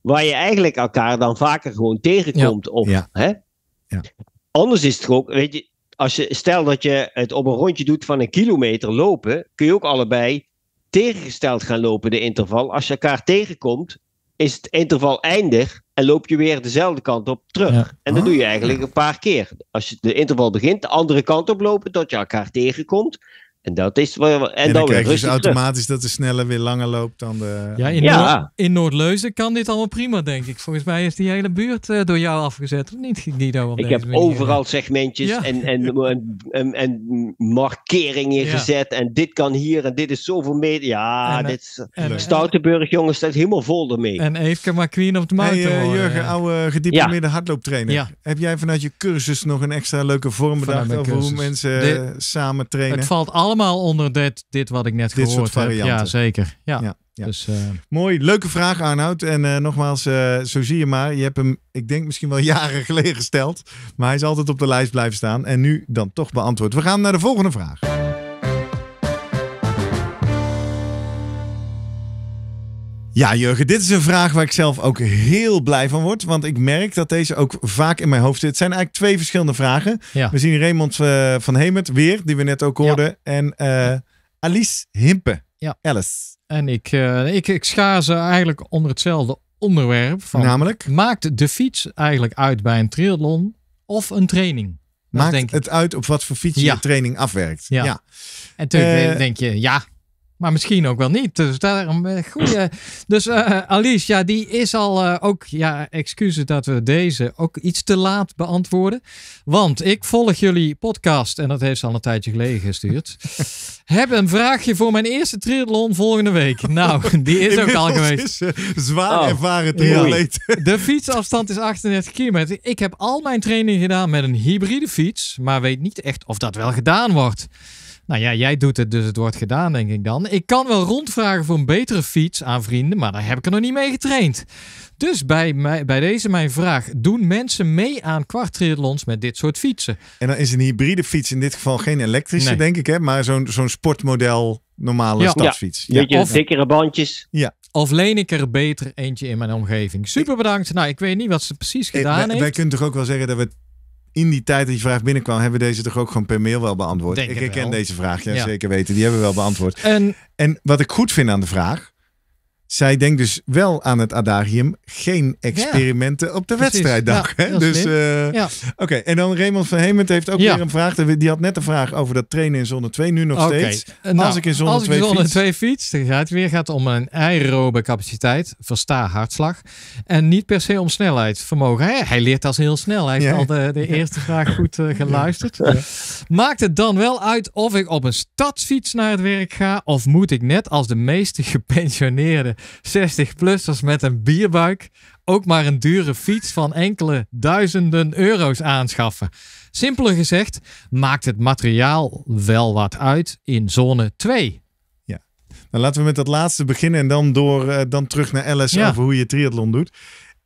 waar je eigenlijk elkaar dan vaker gewoon tegenkomt. Of, ja. Anders is het ook, weet je, als je, stel dat je het op een rondje doet van een kilometer lopen, kun je ook allebei tegengesteld gaan lopen, de interval. Als je elkaar tegenkomt, is het interval eindig en loop je weer dezelfde kant op terug. En dat ah. doe je eigenlijk een paar keer. Als je de interval begint, de andere kant op lopen tot je elkaar tegenkomt. En dat is wel. En, en dan, krijg je dus automatisch dat de snelle weer langer loopt dan de. Ja, in, ja. Noord, in kan dit allemaal prima, denk ik. Volgens mij is die hele buurt eh, door jou afgezet, of niet, Guido? Ik heb overal segmentjes en, en, en, markeringen gezet. En dit kan hier en dit is zoveel meer. Ja, dit is, eh, eh, Stoutenburg, jongens, staat helemaal vol ermee. En maar queen op de mountain. Hey, uh, Jurgen, oude gediplomeerde hardlooptrainer. Heb jij vanuit je cursus nog een extra leuke vorm bedacht over hoe mensen samen trainen? Het valt allemaal allemaal onder dit, dit wat ik net dit gehoord soort heb. Ja, zeker. Ja. Dus, eh, Mooi, leuke vraag Arnoud. En eh, nogmaals, eh, zo zie je maar. Je hebt hem, ik denk misschien wel jaren geleden gesteld. Maar hij is altijd op de lijst blijven staan. En nu dan toch beantwoord. We gaan naar de volgende vraag. Ja, Jurgen, dit is een vraag waar ik zelf ook heel blij van word. Want ik merk dat deze ook vaak in mijn hoofd zit. Het zijn eigenlijk twee verschillende vragen. We zien Raymond eh, van Hemert weer, die we net ook hoorden. En eh, Alice Himpe. Ja. Alice. En ik, eh, ik, ik schaar ze eigenlijk onder hetzelfde onderwerp. Van, Namelijk? Maakt de fiets eigenlijk uit bij een triathlon of een training? maakt het uit op wat voor fiets je ja. training afwerkt? Ja. En toen denk je, ja, maar misschien ook wel niet. Dus daarom eh, goede. Dus eh, Alice, ja, die is al eh, ook. Ja, excuses dat we deze ook iets te laat beantwoorden. Want ik volg jullie podcast. En dat heeft ze al een tijdje geleden gestuurd. Heb een vraagje voor mijn eerste triathlon volgende week. Nou, die is ook al geweest. zwaar oh, ervaren triatleet. De fietsafstand is 38 kilometer. Ik heb al mijn training gedaan met een hybride fiets. Maar weet niet echt of dat wel gedaan wordt. Nou ja, jij doet het, dus het wordt gedaan, denk ik dan. Ik kan wel rondvragen voor een betere fiets aan vrienden, maar daar heb ik er nog niet mee getraind. Dus bij, mij, bij deze mijn vraag: doen mensen mee aan kwartriathlons met dit soort fietsen? En dan is een hybride fiets in dit geval geen elektrische, denk ik, hè, maar zo'n zo'n sportmodel normale ja. stadsfiets. Ja. Beetje Of, dikkere bandjes. Ja. Of leen ik er beter eentje in mijn omgeving. Super bedankt. Nou, ik weet niet wat ze precies eh, gedaan hebben. wij, heeft. Wij kunnen toch ook wel zeggen dat we in die tijd dat die vraag binnenkwam, hebben we deze toch ook gewoon per mail wel beantwoord. ik herken deze vraag, ja, zeker weten. Die hebben we wel beantwoord. En, en wat ik goed vind aan de vraag, zij denkt dus wel aan het adagium: geen experimenten op de wedstrijddag. Dus, eh, Oké, en dan Raymond van Hemert heeft ook weer een vraag. Die had net een vraag over dat trainen in zone 2, nu nog steeds. Eh, nou, als ik in zone, 2, fiets... dan gaat het weer gaat om een aerobe capaciteit, versta hartslag. En niet per se om snelheid, vermogen. Hij, hij leert als heel snel. Hij heeft al de, de eerste vraag goed eh, geluisterd. Maakt het dan wel uit of ik op een stadsfiets naar het werk ga, of moet ik net als de meeste gepensioneerden 60-plussers met een bierbuik ook maar een dure fiets van enkele duizenden euro's aanschaffen. Simpeler gezegd, maakt het materiaal wel wat uit in zone 2. Ja, nou, laten we met dat laatste beginnen en dan, door, eh, dan terug naar Alice over hoe je triathlon doet.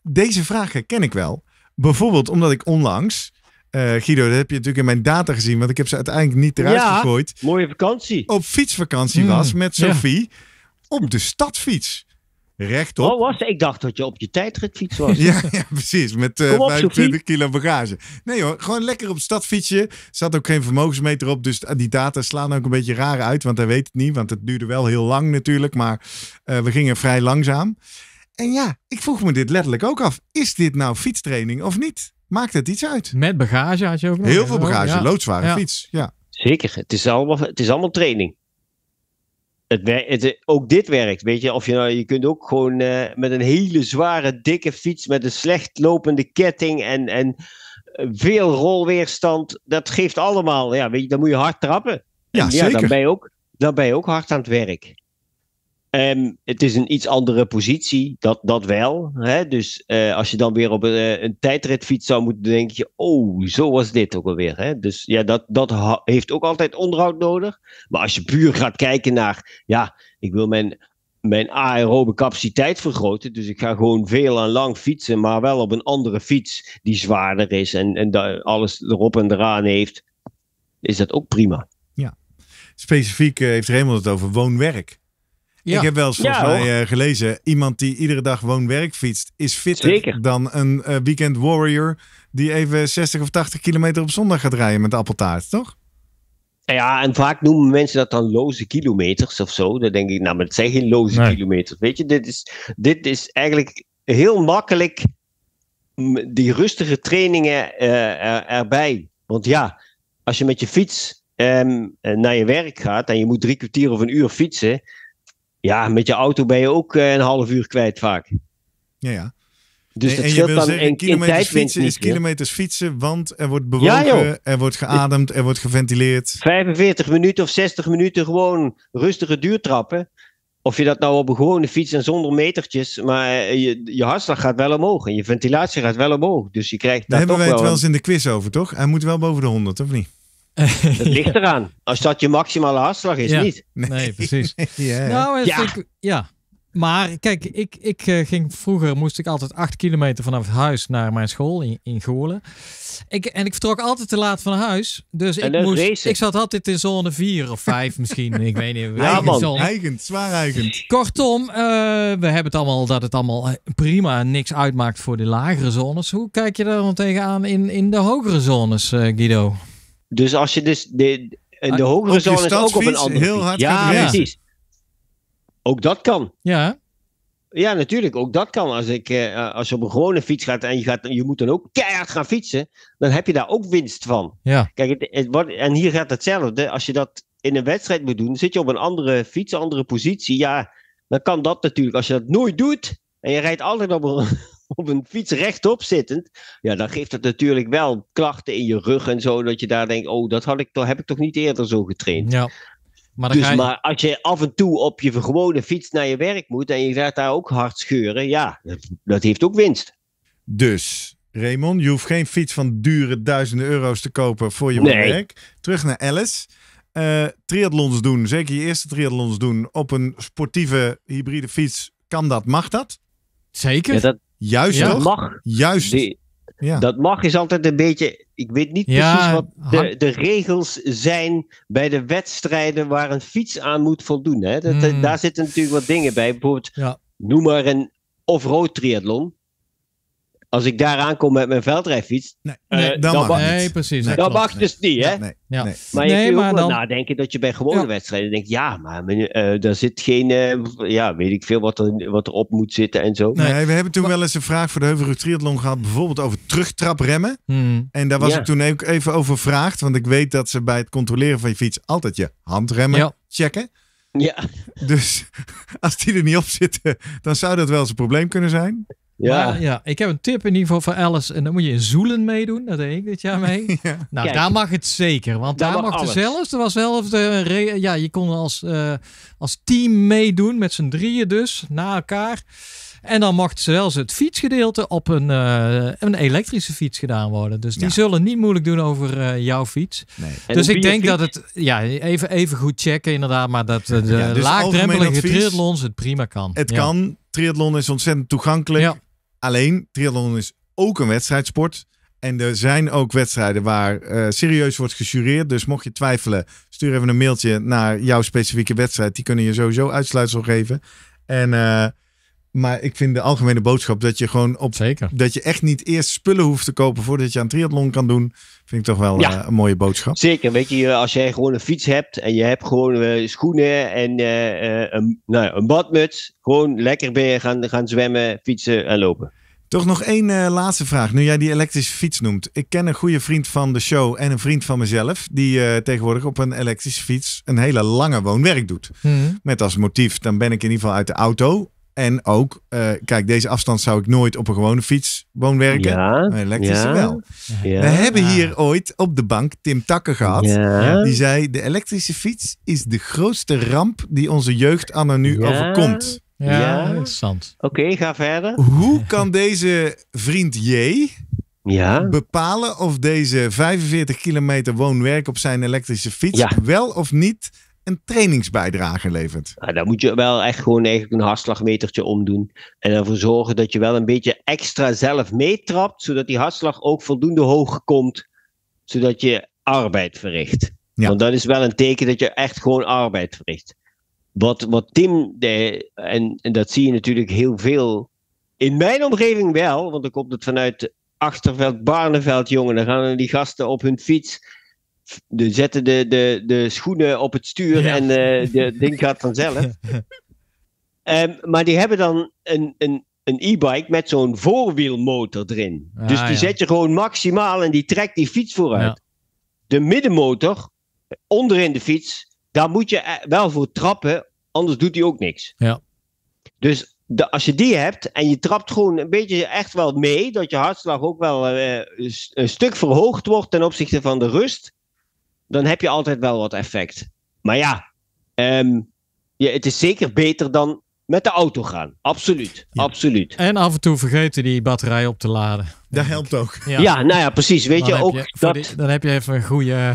Deze vragen ken ik wel. Bijvoorbeeld omdat ik onlangs eh, Guido, dat heb je natuurlijk in mijn data gezien, want ik heb ze uiteindelijk niet eruit ja, gegooid. Mooie vakantie. Op fietsvakantie mm, was met Sophie om de stadfiets. Rechtop. Oh, was Ik dacht dat je op je tijdritfiets was. ja, precies. Met uh, eh, 25 kilo bagage. Nee hoor, gewoon lekker op stadfietsje. Zat ook geen vermogensmeter op. Dus die data slaan ook een beetje raar uit. Want hij weet het niet. Want het duurde wel heel lang natuurlijk. Maar eh, we gingen vrij langzaam. En ja, ik vroeg me dit letterlijk ook af. Is dit nou fietstraining of niet? Maakt het iets uit? Met bagage had je ook nog. Heel veel bagage. Ja. Loodzware fiets. Ja. Zeker. Het is, allemaal, het is allemaal training het, het, eh, ook dit werkt. Weet je, of je, nou, je kunt ook gewoon eh, met een hele zware, dikke fiets, met een slecht lopende ketting en, en veel rolweerstand. Dat geeft allemaal. Ja, weet je, dan moet je hard trappen. Ja, ja Dan ben, je ook, dan ben je ook hard aan het werk. Ehm, het is een iets andere positie, dat, dat wel. Hè? Dus eh, als je dan weer op eh, een, tijdritfiets zou moeten, denk je, oh, zo was dit ook alweer. Hè? Dus ja, dat, dat heeft ook altijd onderhoud nodig. Maar als je puur gaat kijken naar, ja, ik wil mijn, mijn aerobe capaciteit vergroten, dus ik ga gewoon veel en lang fietsen, maar wel op een andere fiets die zwaarder is en, en alles erop en eraan heeft, is dat ook prima. Ja, specifiek eh, heeft Raymond het over woonwerk. Ik heb wel eens volgens mij eh, gelezen, iemand die iedere dag woon-werk fietst, is fitter dan een eh, weekend warrior die even 60 of 80 kilometer op zondag gaat rijden met appeltaart, toch? Nou ja, en vaak noemen mensen dat dan loze kilometers of zo. Dan denk ik, nou, maar het zijn geen loze kilometers. Weet je, dit is, dit is eigenlijk heel makkelijk die rustige trainingen eh, erbij. Want ja, als je met je fiets ehm, naar je werk gaat en je moet drie kwartier of een uur fietsen, ja, met je auto ben je ook eh, een half uur kwijt vaak. Ja, ja. Dus het en je wil zeggen, kilometers fietsen is kilometers fietsen, want er wordt bewogen, er wordt geademd, er wordt geventileerd. 45 minuten of 60 minuten gewoon rustige duurtrappen. Of je dat nou op een gewone fiets en zonder metertjes, maar je, je hartslag gaat wel omhoog en je ventilatie gaat wel omhoog. Dus je krijgt daar, hebben toch wij het wel eens in de quiz over, toch? Hij moet wel boven de 100, of niet? Het ligt eraan. Als dat je maximale hartslag is, niet. Nee, precies. nou, ja. Ik, ja. Maar kijk, ik, ik eh, ging vroeger moest ik altijd acht kilometer vanaf het huis naar mijn school in, in Goorlen. Ik, en ik vertrok altijd te laat van huis. Dus ik, moest, ik zat altijd in zone 4 of 5 misschien. ik weet niet. Ja, man. Eigend, zwaar eigend. Kortom, eh, we hebben het allemaal dat het allemaal eh, prima niks uitmaakt voor de lagere zones. Hoe kijk je daar dan tegenaan in, in de hogere zones, Guido? Dus als je dus... De, de, de ah, hogere zone is ook op een andere heel hard Ja, ja. precies. Ook dat kan. Ja. Ja, natuurlijk. Ook dat kan. Als, ik, eh, als je op een gewone fiets gaat en je, gaat, je moet dan ook keihard gaan fietsen, dan heb je daar ook winst van. Ja. Kijk, het, wordt, en hier gaat hetzelfde. Als je dat in een wedstrijd moet doen, zit je op een andere fiets, andere positie. Ja, dan kan dat natuurlijk. Als je dat nooit doet en je rijdt altijd op een, op een fiets rechtop zittend, ja, dan geeft dat natuurlijk wel klachten in je rug en zo, dat je daar denkt, oh, dat had ik, heb ik toch niet eerder zo getraind. Ja. Maar, dus, maar als je af en toe op je gewone fiets naar je werk moet en je gaat daar ook hard scheuren, ja, dat, dat heeft ook winst. Dus, Raymond, je hoeft geen fiets van dure duizenden euro's te kopen voor je werk. Terug naar Alice. Uh, triathlons doen, zeker je eerste triathlons doen op een sportieve hybride fiets. Kan dat? Mag dat? Zeker. Ja, Juist ja. toch? Mag, Juist. ja. Dat mag is altijd een beetje. Ik weet niet precies wat de, de, regels zijn bij de wedstrijden waar een fiets aan moet voldoen. Hè? Dat, hmm. Daar zitten natuurlijk wat dingen bij. Bijvoorbeeld, noem maar een off-road triathlon als ik daar aankom met mijn veldrijfiets... Nee, eh, dan, dan, mag Nee, precies. mag dus niet, hè? Nee, Maar je kunt ook wel nadenken dat je bij gewone wedstrijden denkt... Ja, maar uh, eh, daar zit geen... Eh, ja, weet ik veel wat er, wat moet zitten en zo. Nee, we hebben toen wel eens een vraag voor de Heuvelrug Triathlon gehad... bijvoorbeeld over terugtrapremmen. Hmm. En daar was ik toen ook even over gevraagd... want ik weet dat ze bij het controleren van je fiets... altijd je handremmen checken. Ja. Dus als die er niet op zitten, dan zou dat wel eens een probleem kunnen zijn. Ja. ja, ik heb een tip in ieder geval voor Alice. En dan moet je in Zoelen meedoen. Dat deed ik dit jaar mee. Nou, daar mag het zeker. Want daar, daar mag, zelfs. Er was zelfs de. Ja, je kon als, eh, als team meedoen. Met z'n drieën dus. Na elkaar. En dan mocht zelfs het fietsgedeelte op een, eh, een elektrische fiets gedaan worden. Dus die zullen niet moeilijk doen over eh, jouw fiets. Dus ik denk dat het, ja, even, even goed checken inderdaad. Maar dat de ja, dus laagdrempelige triathlons het prima kan. Het kan. Triathlon is ontzettend toegankelijk. Alleen, triathlon is ook een wedstrijdsport. En er zijn ook wedstrijden waar eh, serieus wordt gesureerd. Dus mocht je twijfelen, stuur even een mailtje naar jouw specifieke wedstrijd. Die kunnen je sowieso uitsluitsel geven. En, eh, maar ik vind de algemene boodschap dat je gewoon op. Dat je echt niet eerst spullen hoeft te kopen voordat je aan triathlon kan doen. Vind ik toch wel eh, een mooie boodschap. Zeker, weet je, als jij gewoon een fiets hebt en je hebt gewoon eh, schoenen en eh, een, nou, een badmuts, gewoon lekker ben gaan, gaan zwemmen, fietsen en lopen. Toch nog één laatste vraag. Nu jij die elektrische fiets noemt. Ik ken een goede vriend van de show en een vriend van mezelf. Die tegenwoordig op een elektrische fiets een hele lange woonwerk doet. Mhm. Met als motief, dan ben ik in ieder geval uit de auto. En ook, eh, kijk, deze afstand zou ik nooit op een gewone fiets woonwerken. Ja. Maar elektrische wel. Ja, we hebben hier ooit op de bank Tim Takken gehad. Die zei, de elektrische fiets is de grootste ramp die onze jeugd Anna nu overkomt. Ja, interessant. Oké, ga verder. Hoe kan deze vriend J ja. bepalen of deze 45 kilometer woonwerk op zijn elektrische fiets wel of niet een trainingsbijdrage levert. Ja, nou, dan moet je wel echt gewoon eigenlijk een hartslagmetertje omdoen. En ervoor zorgen dat je wel een beetje extra zelf meetrapt, zodat die hartslag ook voldoende hoog komt, zodat je arbeid verricht. Want dat is wel een teken dat je echt gewoon arbeid verricht. Wat, wat Tim, de, en, en dat zie je natuurlijk heel veel, in mijn omgeving wel, want dan komt het vanuit Achterveld, Barneveld, jongen. Dan gaan die gasten op hun fiets de, zetten de, de, de schoenen op het stuur en uh, de ding gaat vanzelf. Ehm, maar die hebben dan een, een, een e-bike met zo'n voorwielmotor erin. dus ah, die zet je gewoon maximaal en die trekt die fiets vooruit. De middenmotor, onderin de fiets, daar moet je eh, wel voor trappen, anders doet hij ook niks. Ja. Dus de, als je die hebt en je trapt gewoon een beetje echt wel mee, dat je hartslag ook wel eh, een stuk verhoogd wordt ten opzichte van de rust, dan heb je altijd wel wat effect. Maar ja, ehm, ja het is zeker beter dan met de auto gaan, absoluut, absoluut. En af en toe vergeten die batterij op te laden. Dat helpt ook. Ja, nou ja, precies. Weet dan je ook dat... dan heb je even een goede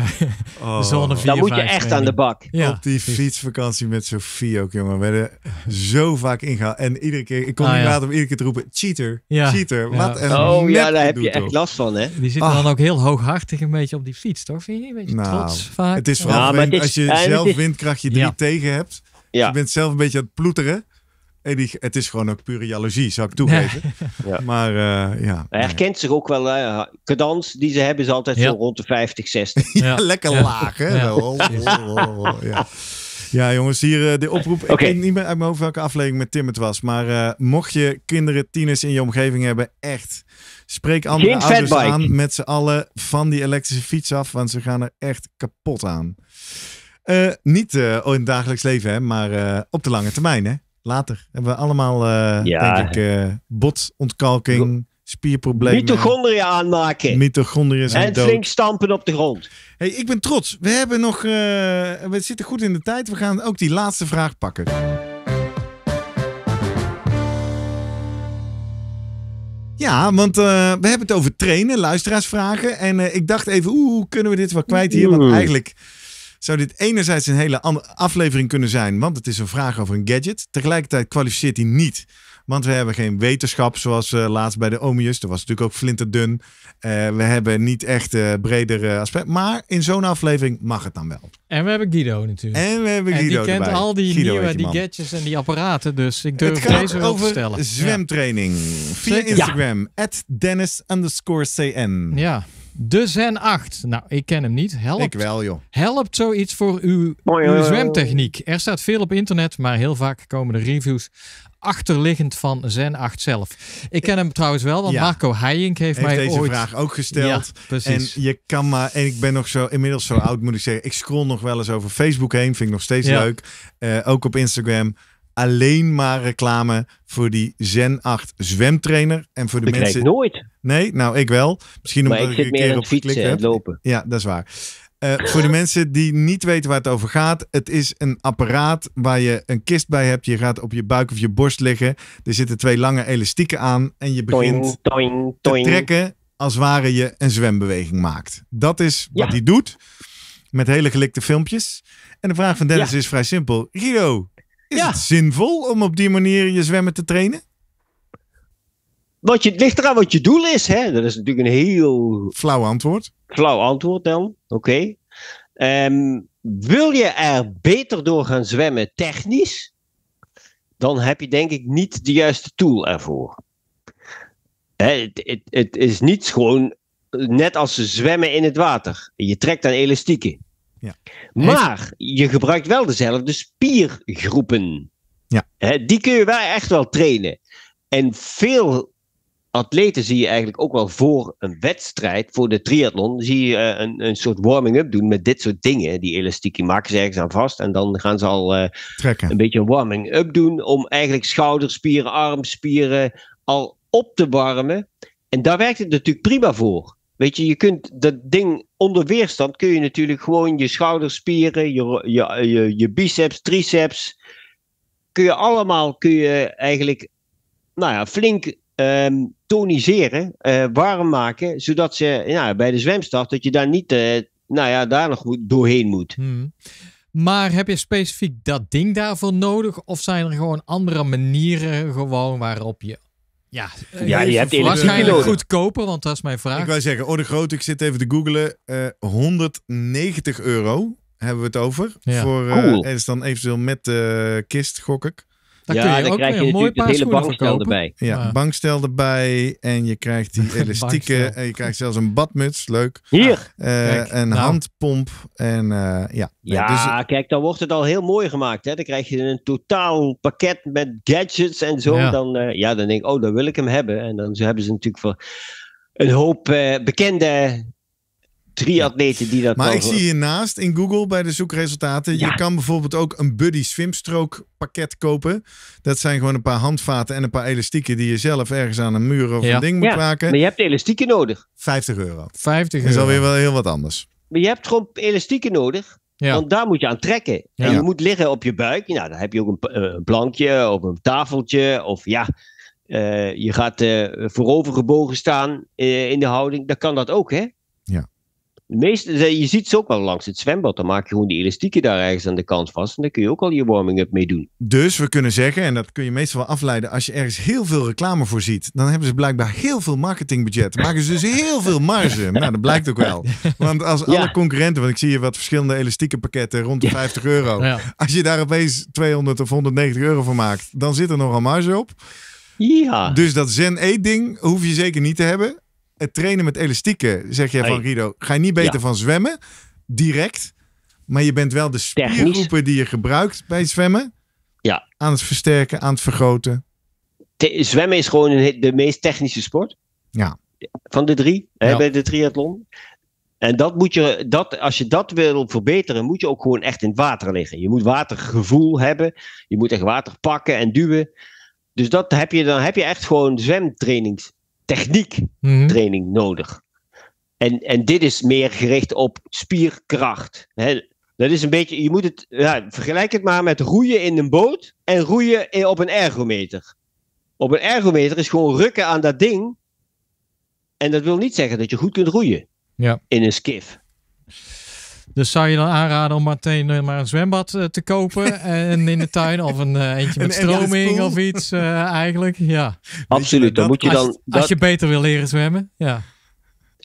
oh. Dan moet je echt aan de bak. op die fietsvakantie met Sofie ook, jongen. We werden zo vaak ingehaald. En iedere keer, ik kon ah, niet laten om iedere keer te roepen, cheater, cheater. Wat en Oh ja, daar heb je echt last van, hè. Die zitten ah. dan ook heel hooghartig een beetje op die fiets, toch? Vind je een beetje nou, trots vaak? Het is vooral als je zelf windkrachtje 3 tegen hebt. Je bent zelf een beetje aan het ploeteren het is gewoon ook pure jaloezie, zou ik toegeven. Ja. Maar eh, ja. Hij herkent zich ook wel. Uh, cadans die ze hebben is altijd zo rond de 50, 60. ja, lekker laag, hè? ja. Ja, jongens, hier eh, de oproep. Ik weet niet meer uit mijn hoofd welke aflevering met Tim het was. Maar eh, mocht je kinderen, tieners in je omgeving hebben, echt. Spreek andere ouders aan met z'n allen van die elektrische fiets af. Want ze gaan er echt kapot aan. niet in het dagelijks leven, hè, maar op de lange termijn, hè? Later hebben we allemaal, uh, denk ik, uh, botontkalking, spierproblemen. Mitochondria aanmaken. Mitochondria zijn En dood. flink stampen op de grond. Hey, ik ben trots. We hebben nog, eh, we zitten goed in de tijd. We gaan ook die laatste vraag pakken. Ja, want we hebben het over trainen, luisteraarsvragen. En ik dacht even, oeh, kunnen we dit wel kwijt hier? Want hmm. eigenlijk zou dit enerzijds een hele andere aflevering kunnen zijn, want het is een vraag over een gadget. Tegelijkertijd kwalificeert hij niet. Want we hebben geen wetenschap zoals uh, laatst bij de Omius. Dat was natuurlijk ook flinterdun. Uh, we hebben niet echt uh, eh, breder aspect. Maar in zo'n aflevering mag het dan wel. En we hebben Guido natuurlijk. En we hebben Guido En die kent al die nieuwe die gadgets en die apparaten. Dus ik durf deze wel te stellen. zwemtraining. Via Instagram. At Dennis underscore CN. Ja. De Zen 8. Nou, ik ken hem niet. Helpt, ik wel, joh. Helpt zoiets voor uw, zwemtechniek? Er staat veel op internet, maar heel vaak komen de reviews achterliggend van Zen 8 zelf. Ik ken hem trouwens wel, want Marco Heijink heeft, heeft mij deze ooit... vraag ook gesteld. precies. En je kan maar, en ik ben nog zo inmiddels zo oud moet ik zeggen, ik scroll nog wel eens over Facebook heen, vind ik nog steeds leuk. Eh, ook op Instagram alleen maar reclame voor die Zen 8 zwemtrainer. En voor de ik mensen. Ik nooit. Nee, nou ik wel. Misschien omdat ik, keer op fietsen en lopen. Ja, dat is waar. Eh, voor de mensen die niet weten waar het over gaat, het is een apparaat waar je een kist bij hebt. Je gaat op je buik of je borst liggen. Er zitten twee lange elastieken aan en je begint te trekken als ware je een zwembeweging maakt. Dat is wat hij doet met hele gelikte filmpjes. En de vraag van Dennis is vrij simpel. Guido, is het zinvol om op die manier je zwemmen te trainen? Wat je, het ligt eraan wat je doel is. Hè? Dat is natuurlijk een heel... Flauw antwoord. Flauw antwoord dan, oké. Ehm, wil je er beter door gaan zwemmen technisch? Dan heb je denk ik niet de juiste tool ervoor. het, het is niet gewoon net als ze zwemmen in het water. Je trekt aan elastieken. Maar je gebruikt wel dezelfde spiergroepen. Ja. Hè, die kun je wel echt wel trainen. En veel atleten zie je eigenlijk ook wel voor een wedstrijd, voor de triathlon, zie je eh, een, een soort warming-up doen met dit soort dingen. Die elastiek, maken ze ergens aan vast en dan gaan ze al eh, Trekken. een beetje een warming-up doen om eigenlijk schouderspieren, armspieren al op te warmen. En daar werkt het natuurlijk prima voor. Weet je, je kunt dat ding onder weerstand kun je natuurlijk gewoon je schouderspieren, je, je, je, biceps, triceps, kun je allemaal kun je eigenlijk nou ja, flink ehm, toniseren, eh, warm maken, zodat ze ja, bij de zwemstart, dat je daar niet eh, nou ja, daar nog doorheen moet. Hmm. Maar heb je specifiek dat ding daarvoor nodig? Of zijn er gewoon andere manieren gewoon waarop je ja, eh, ja je hebt waarschijnlijk goedkoper, want dat is mijn vraag. Ik wil zeggen, orde groot, ik zit even te googlen. 190 eh, euro hebben we het over. Voor, eh, En is dan eventueel met de kist, gok ik ja, je dan krijg je een mooi het hele bankstel erbij. Ja, bankstel erbij en je krijgt die elastieken en eh, je krijgt zelfs een badmuts, leuk. Hier! Uh, een nou. handpomp en eh, ja. Ja, dus, kijk, dan wordt het al heel mooi gemaakt. Hè? Dan krijg je een totaal pakket met gadgets en zo. Ja. Dan, ja, dan denk ik, oh, dan wil ik hem hebben. En dan hebben ze natuurlijk voor een hoop bekende triatleten die dat Maar ik zie hiernaast in Google bij de zoekresultaten. Je kan bijvoorbeeld ook een buddy swimstrook pakket kopen. Dat zijn gewoon een paar handvaten en een paar elastieken die je zelf ergens aan een muur of een ding moet maken. Maar je hebt elastieken nodig. 50 euro. 50 euro. Dat is alweer wel heel wat anders. Maar je hebt gewoon elastieken nodig. Want daar moet je aan trekken. En je moet liggen op je buik. Nou, dan heb je ook een, eh, een plankje of een tafeltje. Of ja, eh, je gaat eh, voorover gebogen staan in de houding. Dan kan dat ook, hè? Ja meeste, je ziet ze ook wel langs het zwembad. Dan maak je gewoon die elastieken daar ergens aan de kant vast. En dan kun je ook al je warming-up mee doen. Dus we kunnen zeggen, en dat kun je meestal wel afleiden, als je ergens heel veel reclame voor ziet, dan hebben ze blijkbaar heel veel marketingbudget. Maken ze dus heel veel marge. Nou, dat blijkt ook wel. Want als alle concurrenten, want ik zie hier wat verschillende elastieke pakketten rond de 50 euro. Als je daar opeens 200 of 190 euro voor maakt, dan zit er nogal marge op. Ja. Dus dat Zen E-ding hoef je zeker niet te hebben het trainen met elastieken, zeg jij van Guido, ga je niet beter van zwemmen, direct. Maar je bent wel de spiergroepen die je gebruikt bij zwemmen ja. aan het versterken, aan het vergroten. zwemmen is gewoon de meest technische sport. Ja. Van de drie, bij de triathlon. En dat moet je, dat, als je dat wil verbeteren, moet je ook gewoon echt in het water liggen. Je moet watergevoel hebben. Je moet echt water pakken en duwen. Dus dat heb je, dan heb je echt gewoon zwemtrainings techniektraining mhm. mm nodig. En, en dit is meer gericht op spierkracht. Hè? Dat is een beetje, je moet het, ja, vergelijk het maar met roeien in een boot en roeien op een ergometer. Op een ergometer is gewoon rukken aan dat ding. En dat wil niet zeggen dat je goed kunt roeien ja. in een skif. Dus zou je dan aanraden om meteen eh, maar een zwembad eh, te kopen en in de tuin of een eh, eentje met stroming of iets eigenlijk? Ja. Absoluut. Dan moet je dan, als, als je beter wil leren zwemmen, ja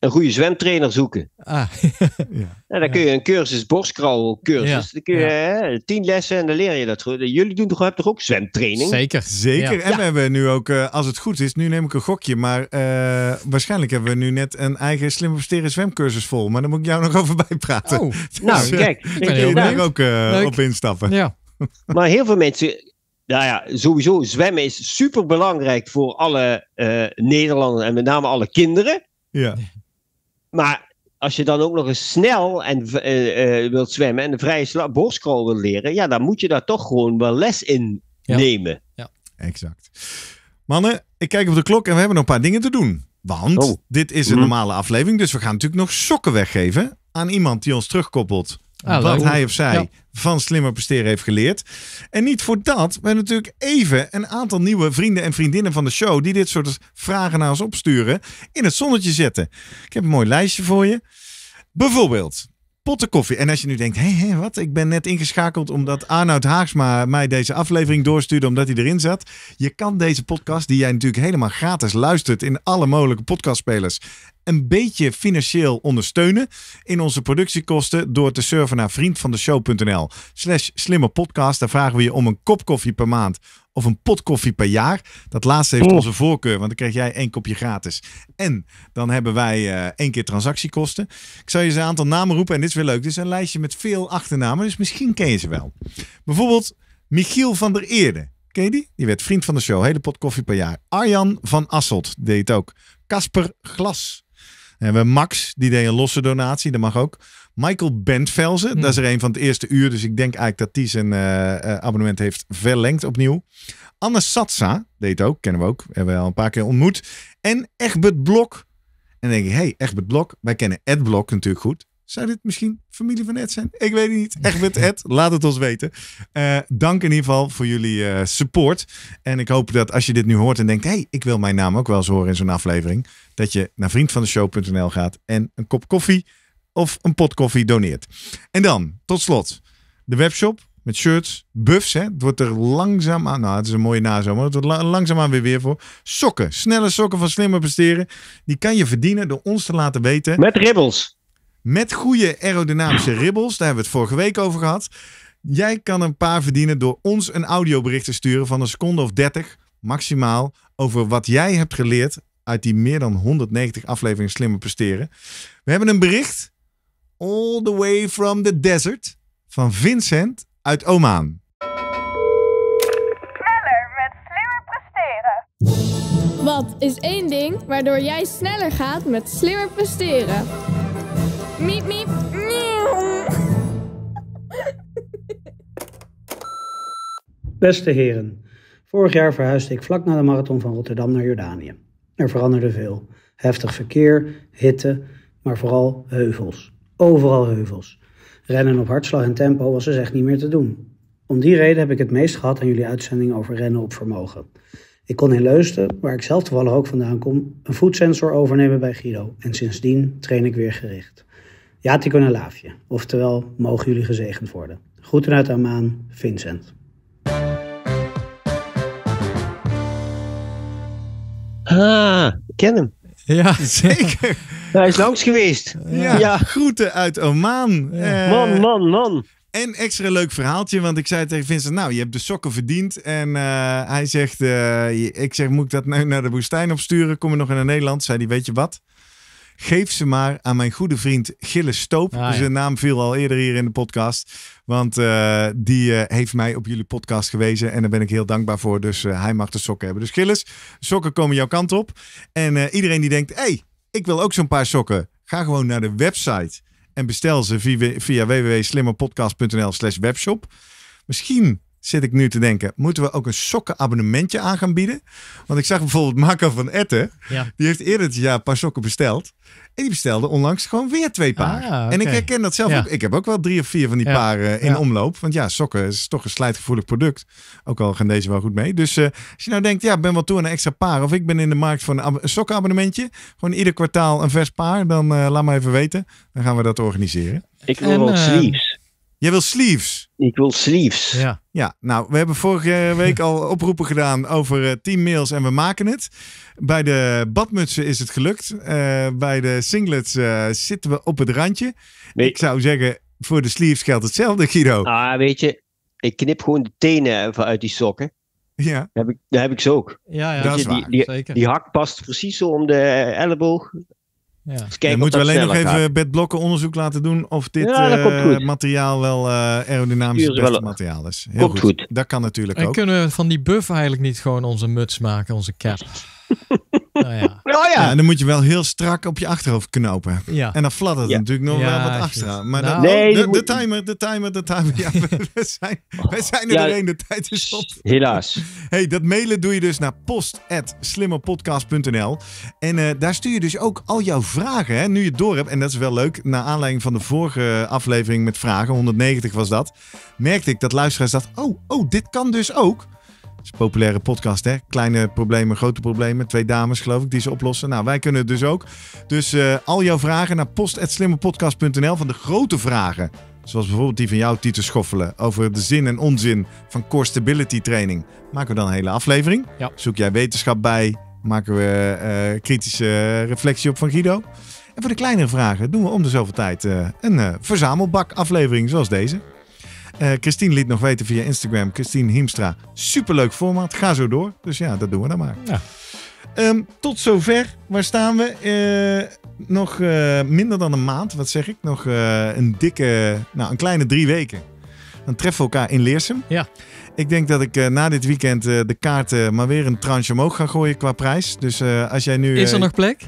een goede zwemtrainer zoeken. Ah, ja. dan kun je een cursus, borstcrawl, cursus, Dan kun je tien lessen en dan leer je dat. Jullie doen toch, hebben toch ook zwemtraining? Zeker. Zeker. En we hebben nu ook, eh, als het goed is, nu neem ik een gokje. Maar eh, waarschijnlijk hebben we nu net een eigen slimme presteren zwemcursus vol. Maar daar moet ik jou nog over bijpraten. Oh. Dus, nou, eh, kijk. ik ben daar ook op instappen. Ja. maar heel veel mensen nou ja, sowieso, zwemmen is super belangrijk voor alle uh, Nederlanders en met name alle kinderen. Ja. Maar als je dan ook nog eens snel en, eh, eh, wilt zwemmen en een vrije borstcrawl wilt leren, ja, dan moet je daar toch gewoon wel les in nemen. Ja, exact. Mannen, ik kijk op de klok en we hebben nog een paar dingen te doen. Want oh. dit is een mhm. normale aflevering, dus we gaan natuurlijk nog sokken weggeven aan iemand die ons terugkoppelt Ah, wat hij of zij van slimmer presteren heeft geleerd. En niet voor dat, maar natuurlijk even een aantal nieuwe vrienden en vriendinnen van de show die dit soort vragen naar ons opsturen, in het zonnetje zetten. Ik heb een mooi lijstje voor je. Bijvoorbeeld potten koffie. En als je nu denkt, hé, wat? Ik ben net ingeschakeld omdat Arnoud Haagsma mij deze aflevering doorstuurde omdat hij erin zat. Je kan deze podcast, die jij natuurlijk helemaal gratis luistert in alle mogelijke podcastspelers een beetje financieel ondersteunen in onze productiekosten door te surfen naar vriendvandeshow.nl slash slimme podcast. Daar vragen we je om een kop koffie per maand of een pot koffie per jaar. Dat laatste heeft oh. onze voorkeur, want dan krijg jij één kopje gratis. En dan hebben wij eh, één keer transactiekosten. Ik zal je eens een aantal namen roepen en dit is weer leuk. Dit is een lijstje met veel achternamen, dus misschien ken je ze wel. Bijvoorbeeld Michiel van der Eerde. Ken je die? Die werd vriend van de show. Hele pot koffie per jaar. Arjan van Asselt deed het ook. Casper Glas. We hebben Max, die deed een losse donatie, dat mag ook. Michael Bentvelzen, hmm. dat is er een van het eerste uur. Dus ik denk eigenlijk dat die zijn eh, eh, abonnement heeft verlengd opnieuw. Anne Satsa deed ook, kennen we ook. Hebben we al een paar keer ontmoet. En Egbert Blok. En dan denk ik, hey, Egbert Blok. Wij kennen Ed Blok natuurlijk goed. Zou dit misschien familie van Ed zijn? Ik weet het niet. Echt met Ed? Laat het ons weten. Eh, dank in ieder geval voor jullie eh, support. En ik hoop dat als je dit nu hoort en denkt... hey, ik wil mijn naam ook wel eens horen in zo'n aflevering... dat je naar vriendvandeshow.nl gaat en een kop koffie of een pot koffie doneert. En dan, tot slot, de webshop met shirts, buffs. Hè? Het wordt er langzaam Nou, het is een mooie nazomer. Het wordt la langzaamaan weer weer voor. Sokken. Snelle sokken van slimmer presteren. Die kan je verdienen door ons te laten weten. Met ribbels. Met goede aerodynamische ribbels, daar hebben we het vorige week over gehad. Jij kan een paar verdienen door ons een audiobericht te sturen van een seconde of 30 maximaal over wat jij hebt geleerd uit die meer dan 190 afleveringen Slimmer Presteren. We hebben een bericht, all the way from the desert, van Vincent uit Oman. Sneller met Slimmer Presteren. Wat is één ding waardoor jij sneller gaat met Slimmer Presteren? Miep, miep. Beste heren, vorig jaar verhuisde ik vlak na de marathon van Rotterdam naar Jordanië. Er veranderde veel. Heftig verkeer, hitte, maar vooral heuvels. Overal heuvels. Rennen op hartslag en tempo was dus echt niet meer te doen. Om die reden heb ik het meest gehad aan jullie uitzending over rennen op vermogen. Ik kon in Leusden, waar ik zelf toevallig ook vandaan kom, een voetsensor overnemen bij Guido. En sindsdien train ik weer gericht. Ja, een laafje. oftewel mogen jullie gezegend worden. Groeten uit Oman, Vincent. Ah, ik ken hem. Ja, zeker. Hij is langs geweest. Ja, groeten uit Oman. Eh, man, man, man. En extra leuk verhaaltje, want ik zei tegen Vincent, nou, je hebt de sokken verdiend. En eh, hij zegt, eh, ik zeg, moet ik dat nu naar de woestijn opsturen? Kom je nog in Nederland? Zei hij, weet je wat? Geef ze maar aan mijn goede vriend Gilles Stoop. Ah, Zijn naam viel al eerder hier in de podcast. Want eh, die eh, heeft mij op jullie podcast gewezen. En daar ben ik heel dankbaar voor. Dus eh, hij mag de sokken hebben. Dus Gilles, sokken komen jouw kant op. En iedereen die denkt, hey, ik wil ook zo'n paar sokken. Ga gewoon naar de website en bestel ze via, via www.slimmerpodcast.nl slash webshop. Misschien zit ik nu te denken, moeten we ook een sokkenabonnementje aan gaan bieden? Want ik zag bijvoorbeeld Marco van Etten, die heeft eerder het jaar een paar sokken besteld. En die bestelde onlangs gewoon weer twee paar. Ah, en ik herken dat zelf ook. Ik heb ook wel drie of vier van die paren in omloop. Want ja, sokken is toch een slijtgevoelig product. Ook al gaan deze wel goed mee. Dus eh, als je nou denkt, ja, ben wel toe aan een extra paar. Of ik ben in de markt voor een, sokkenabonnementje. Gewoon ieder kwartaal een vers paar. Dan eh, laat maar even weten. Dan gaan we dat organiseren. Ik wil wel sleeves. Jij wil sleeves. Ik wil sleeves. Ja. ja, nou, we hebben vorige week al oproepen gedaan over eh, team mails en we maken het. Bij de badmutsen is het gelukt. Eh, bij de singlets eh, zitten we op het randje. Ik zou zeggen, voor de sleeves geldt hetzelfde, Guido. Ah, weet je, ik knip gewoon de tenen even uit die sokken. Ja. Dat heb ik, dat heb ik ze ook. Ja, ja. waar. Die, die, die hak past precies zo om de elleboog. Ja. moeten we alleen nog even bedblokken onderzoek laten doen of dit eh, materiaal wel uh, aerodynamisch beste materiaal is. Heel goed. Dat kan natuurlijk en ook. En kunnen we van die buff eigenlijk niet gewoon onze muts maken, onze cap? Nou oh ja. ja. dan moet je wel heel strak op je achterhoofd knopen. Ja. En dan fladdert het natuurlijk nog wel wat extra. Maar dan, nou. de, de, timer, de timer, de timer. Ja, we, zijn, we oh. zijn er doorheen. De tijd is op. Helaas. hey, dat mailen doe je dus naar post.slimmerpodcast.nl. En eh, daar stuur je dus ook al jouw vragen. Hè, nu je het door hebt, en dat is wel leuk. Naar aanleiding van de vorige aflevering met vragen, 190 was dat. Merkte ik dat luisteraars dachten, oh, oh dit kan dus ook populaire podcast, hè? Kleine problemen, grote problemen. Twee dames, geloof ik, die ze oplossen. Nou, wij kunnen het dus ook. Dus eh, al jouw vragen naar post.slimmerpodcast.nl van de grote vragen. Zoals bijvoorbeeld die van jou, Tieten Schoffelen. Over de zin en onzin van core stability training. Maken we dan een hele aflevering. Ja. Zoek jij wetenschap bij. Maken we eh, kritische reflectie op van Guido. En voor de kleinere vragen doen we om de zoveel tijd eh, een verzamelbak aflevering zoals deze. Eh, Christine liet nog weten via Instagram, Christine Hiemstra. Superleuk format, ga zo door. Dus ja, dat doen we dan maar. Ja. Ehm, tot zover. Waar staan we? Eh, nog eh, minder dan een maand, wat zeg ik? Nog een dikke, nou een kleine drie weken. Dan treffen we elkaar in Leersum. Ja. Ik denk dat ik na dit weekend de kaarten maar weer een tranche omhoog ga gooien qua prijs. Dus als jij nu. Is er nog plek?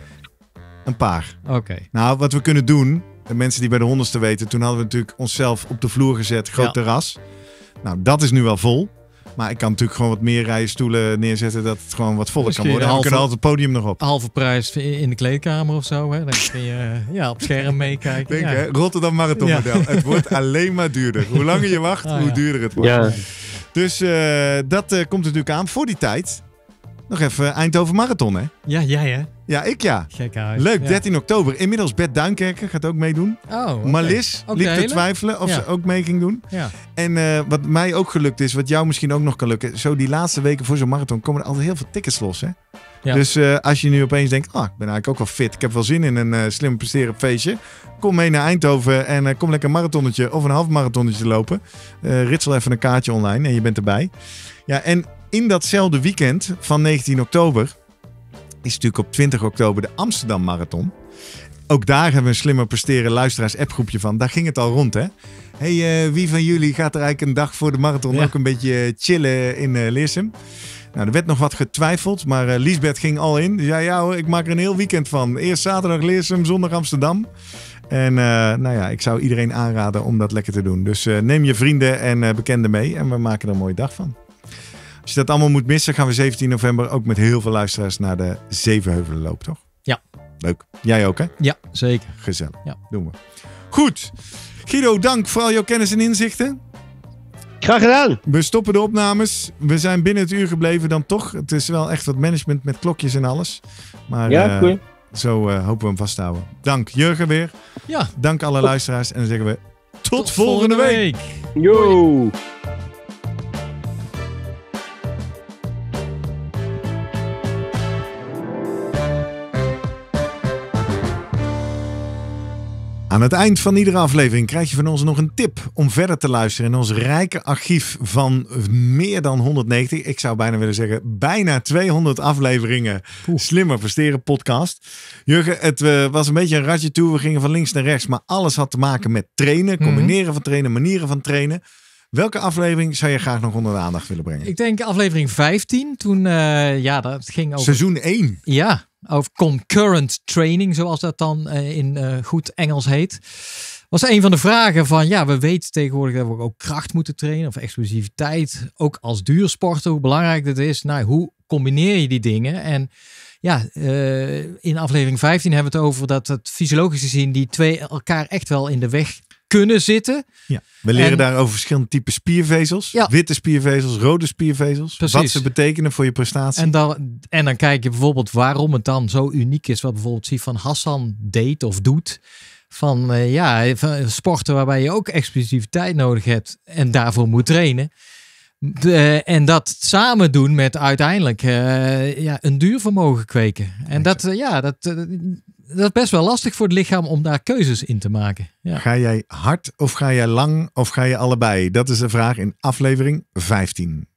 Een paar. Oké. Nou, wat we kunnen doen de mensen die bij de honderdste weten, toen hadden we natuurlijk onszelf op de vloer gezet, groot terras. Nou, dat is nu wel vol. Maar ik kan natuurlijk gewoon wat meer rijen stoelen neerzetten dat het gewoon wat voller kan worden. Halve, we kunnen altijd het podium nog op. Halve prijs in de kleedkamer of zo. Hè? Dan kun je eh, ja, op scherm meekijken. Denk, ja. hè? Rotterdam Marathon model. Het wordt alleen maar duurder. Hoe langer je wacht, ah, hoe duurder het wordt. Dus eh, dat uh, komt natuurlijk aan voor die tijd. Nog even Eindhoven Marathon, hè? Ja, jij hè? Ja, ik ja. Leuk, 13 oktober. Inmiddels Bert Duinkerker gaat ook meedoen. Oh, okay. Marlis liep te twijfelen of ze ook mee ging doen. Ja. En eh, wat mij ook gelukt is, wat jou misschien ook nog kan lukken. Zo die laatste weken voor zo'n marathon komen er altijd heel veel tickets los, hè? Ja. Dus eh, als je nu opeens denkt, ah, ik ben eigenlijk ook wel fit. Ik heb wel zin in een eh, slim presteren feestje. Kom mee naar Eindhoven en kom lekker een marathonnetje of een half marathonnetje lopen. ritsel even een kaartje online en je bent erbij. Ja, en in datzelfde weekend van 19 oktober is natuurlijk op 20 oktober de Amsterdam Marathon. Ook daar hebben we een slimmer presteren luisteraars appgroepje van. Daar ging het al rond, hè? hey, eh, wie van jullie gaat er eigenlijk een dag voor de marathon ook een beetje eh, chillen in eh, Leersum? Nou, er werd nog wat getwijfeld, maar uh, Liesbeth ging al in. Ja, ja hoor, ik maak er een heel weekend van. Eerst zaterdag Leersum, zondag Amsterdam. En nou ja, ik zou iedereen aanraden om dat lekker te doen. Dus neem je vrienden en bekenden mee en we maken er een mooie dag van. Als je dat allemaal moet missen, gaan we 17 november ook met heel veel luisteraars naar de Zevenheuvelen lopen, toch? Ja. Leuk. Jij ook, hè? Ja, zeker. Gezellig. Ja. Doen we. Goed. Guido, dank voor al jouw kennis en inzichten. Graag gedaan. We stoppen de opnames. We zijn binnen het uur gebleven dan toch. Het is wel echt wat management met klokjes en alles. Maar ja, eh, zo eh, hopen we hem vast te houden. Dank Jurgen weer. Ja. Dank alle luisteraars. En dan zeggen we tot, volgende, week. week. Yo. Aan het eind van iedere aflevering krijg je van ons nog een tip om verder te luisteren in ons rijke archief van meer dan 190, ik zou bijna willen zeggen bijna 200 afleveringen Slimmer Presteren podcast. Jurgen, het eh, was een beetje een ratje toe. We gingen van links naar rechts, maar alles had te maken met trainen, mhm. combineren van trainen, manieren van trainen. Welke aflevering zou je graag nog onder de aandacht willen brengen? Ik denk aflevering 15. Toen, uh, ja, dat ging over... Seizoen 1. Ja, over concurrent training, zoals dat dan eh, in eh, goed Engels heet. Was een van de vragen van, ja, we weten tegenwoordig dat we ook kracht moeten trainen of exclusiviteit. Ook als duursporter, hoe belangrijk dat is. Nou, hoe combineer je die dingen? En ja, in aflevering 15 hebben we het over dat het fysiologisch gezien die twee elkaar echt wel in de weg kunnen zitten. Ja. We leren en, daar over verschillende typen spiervezels. Ja. Witte spiervezels, rode spiervezels. Wat ze betekenen voor je prestatie. En dan, en dan kijk je bijvoorbeeld waarom het dan zo uniek is. Wat bijvoorbeeld zie van Hassan deed of doet. Van eh, ja, van sporten waarbij je ook explosiviteit nodig hebt. En daarvoor moet trainen. De, eh, en dat samen doen met uiteindelijk uh, ja, een duurvermogen kweken. En dat, ja, dat, dat is best wel lastig voor het lichaam om daar keuzes in te maken. Ga jij hard of ga jij lang of ga je allebei? Dat is de vraag in aflevering 15.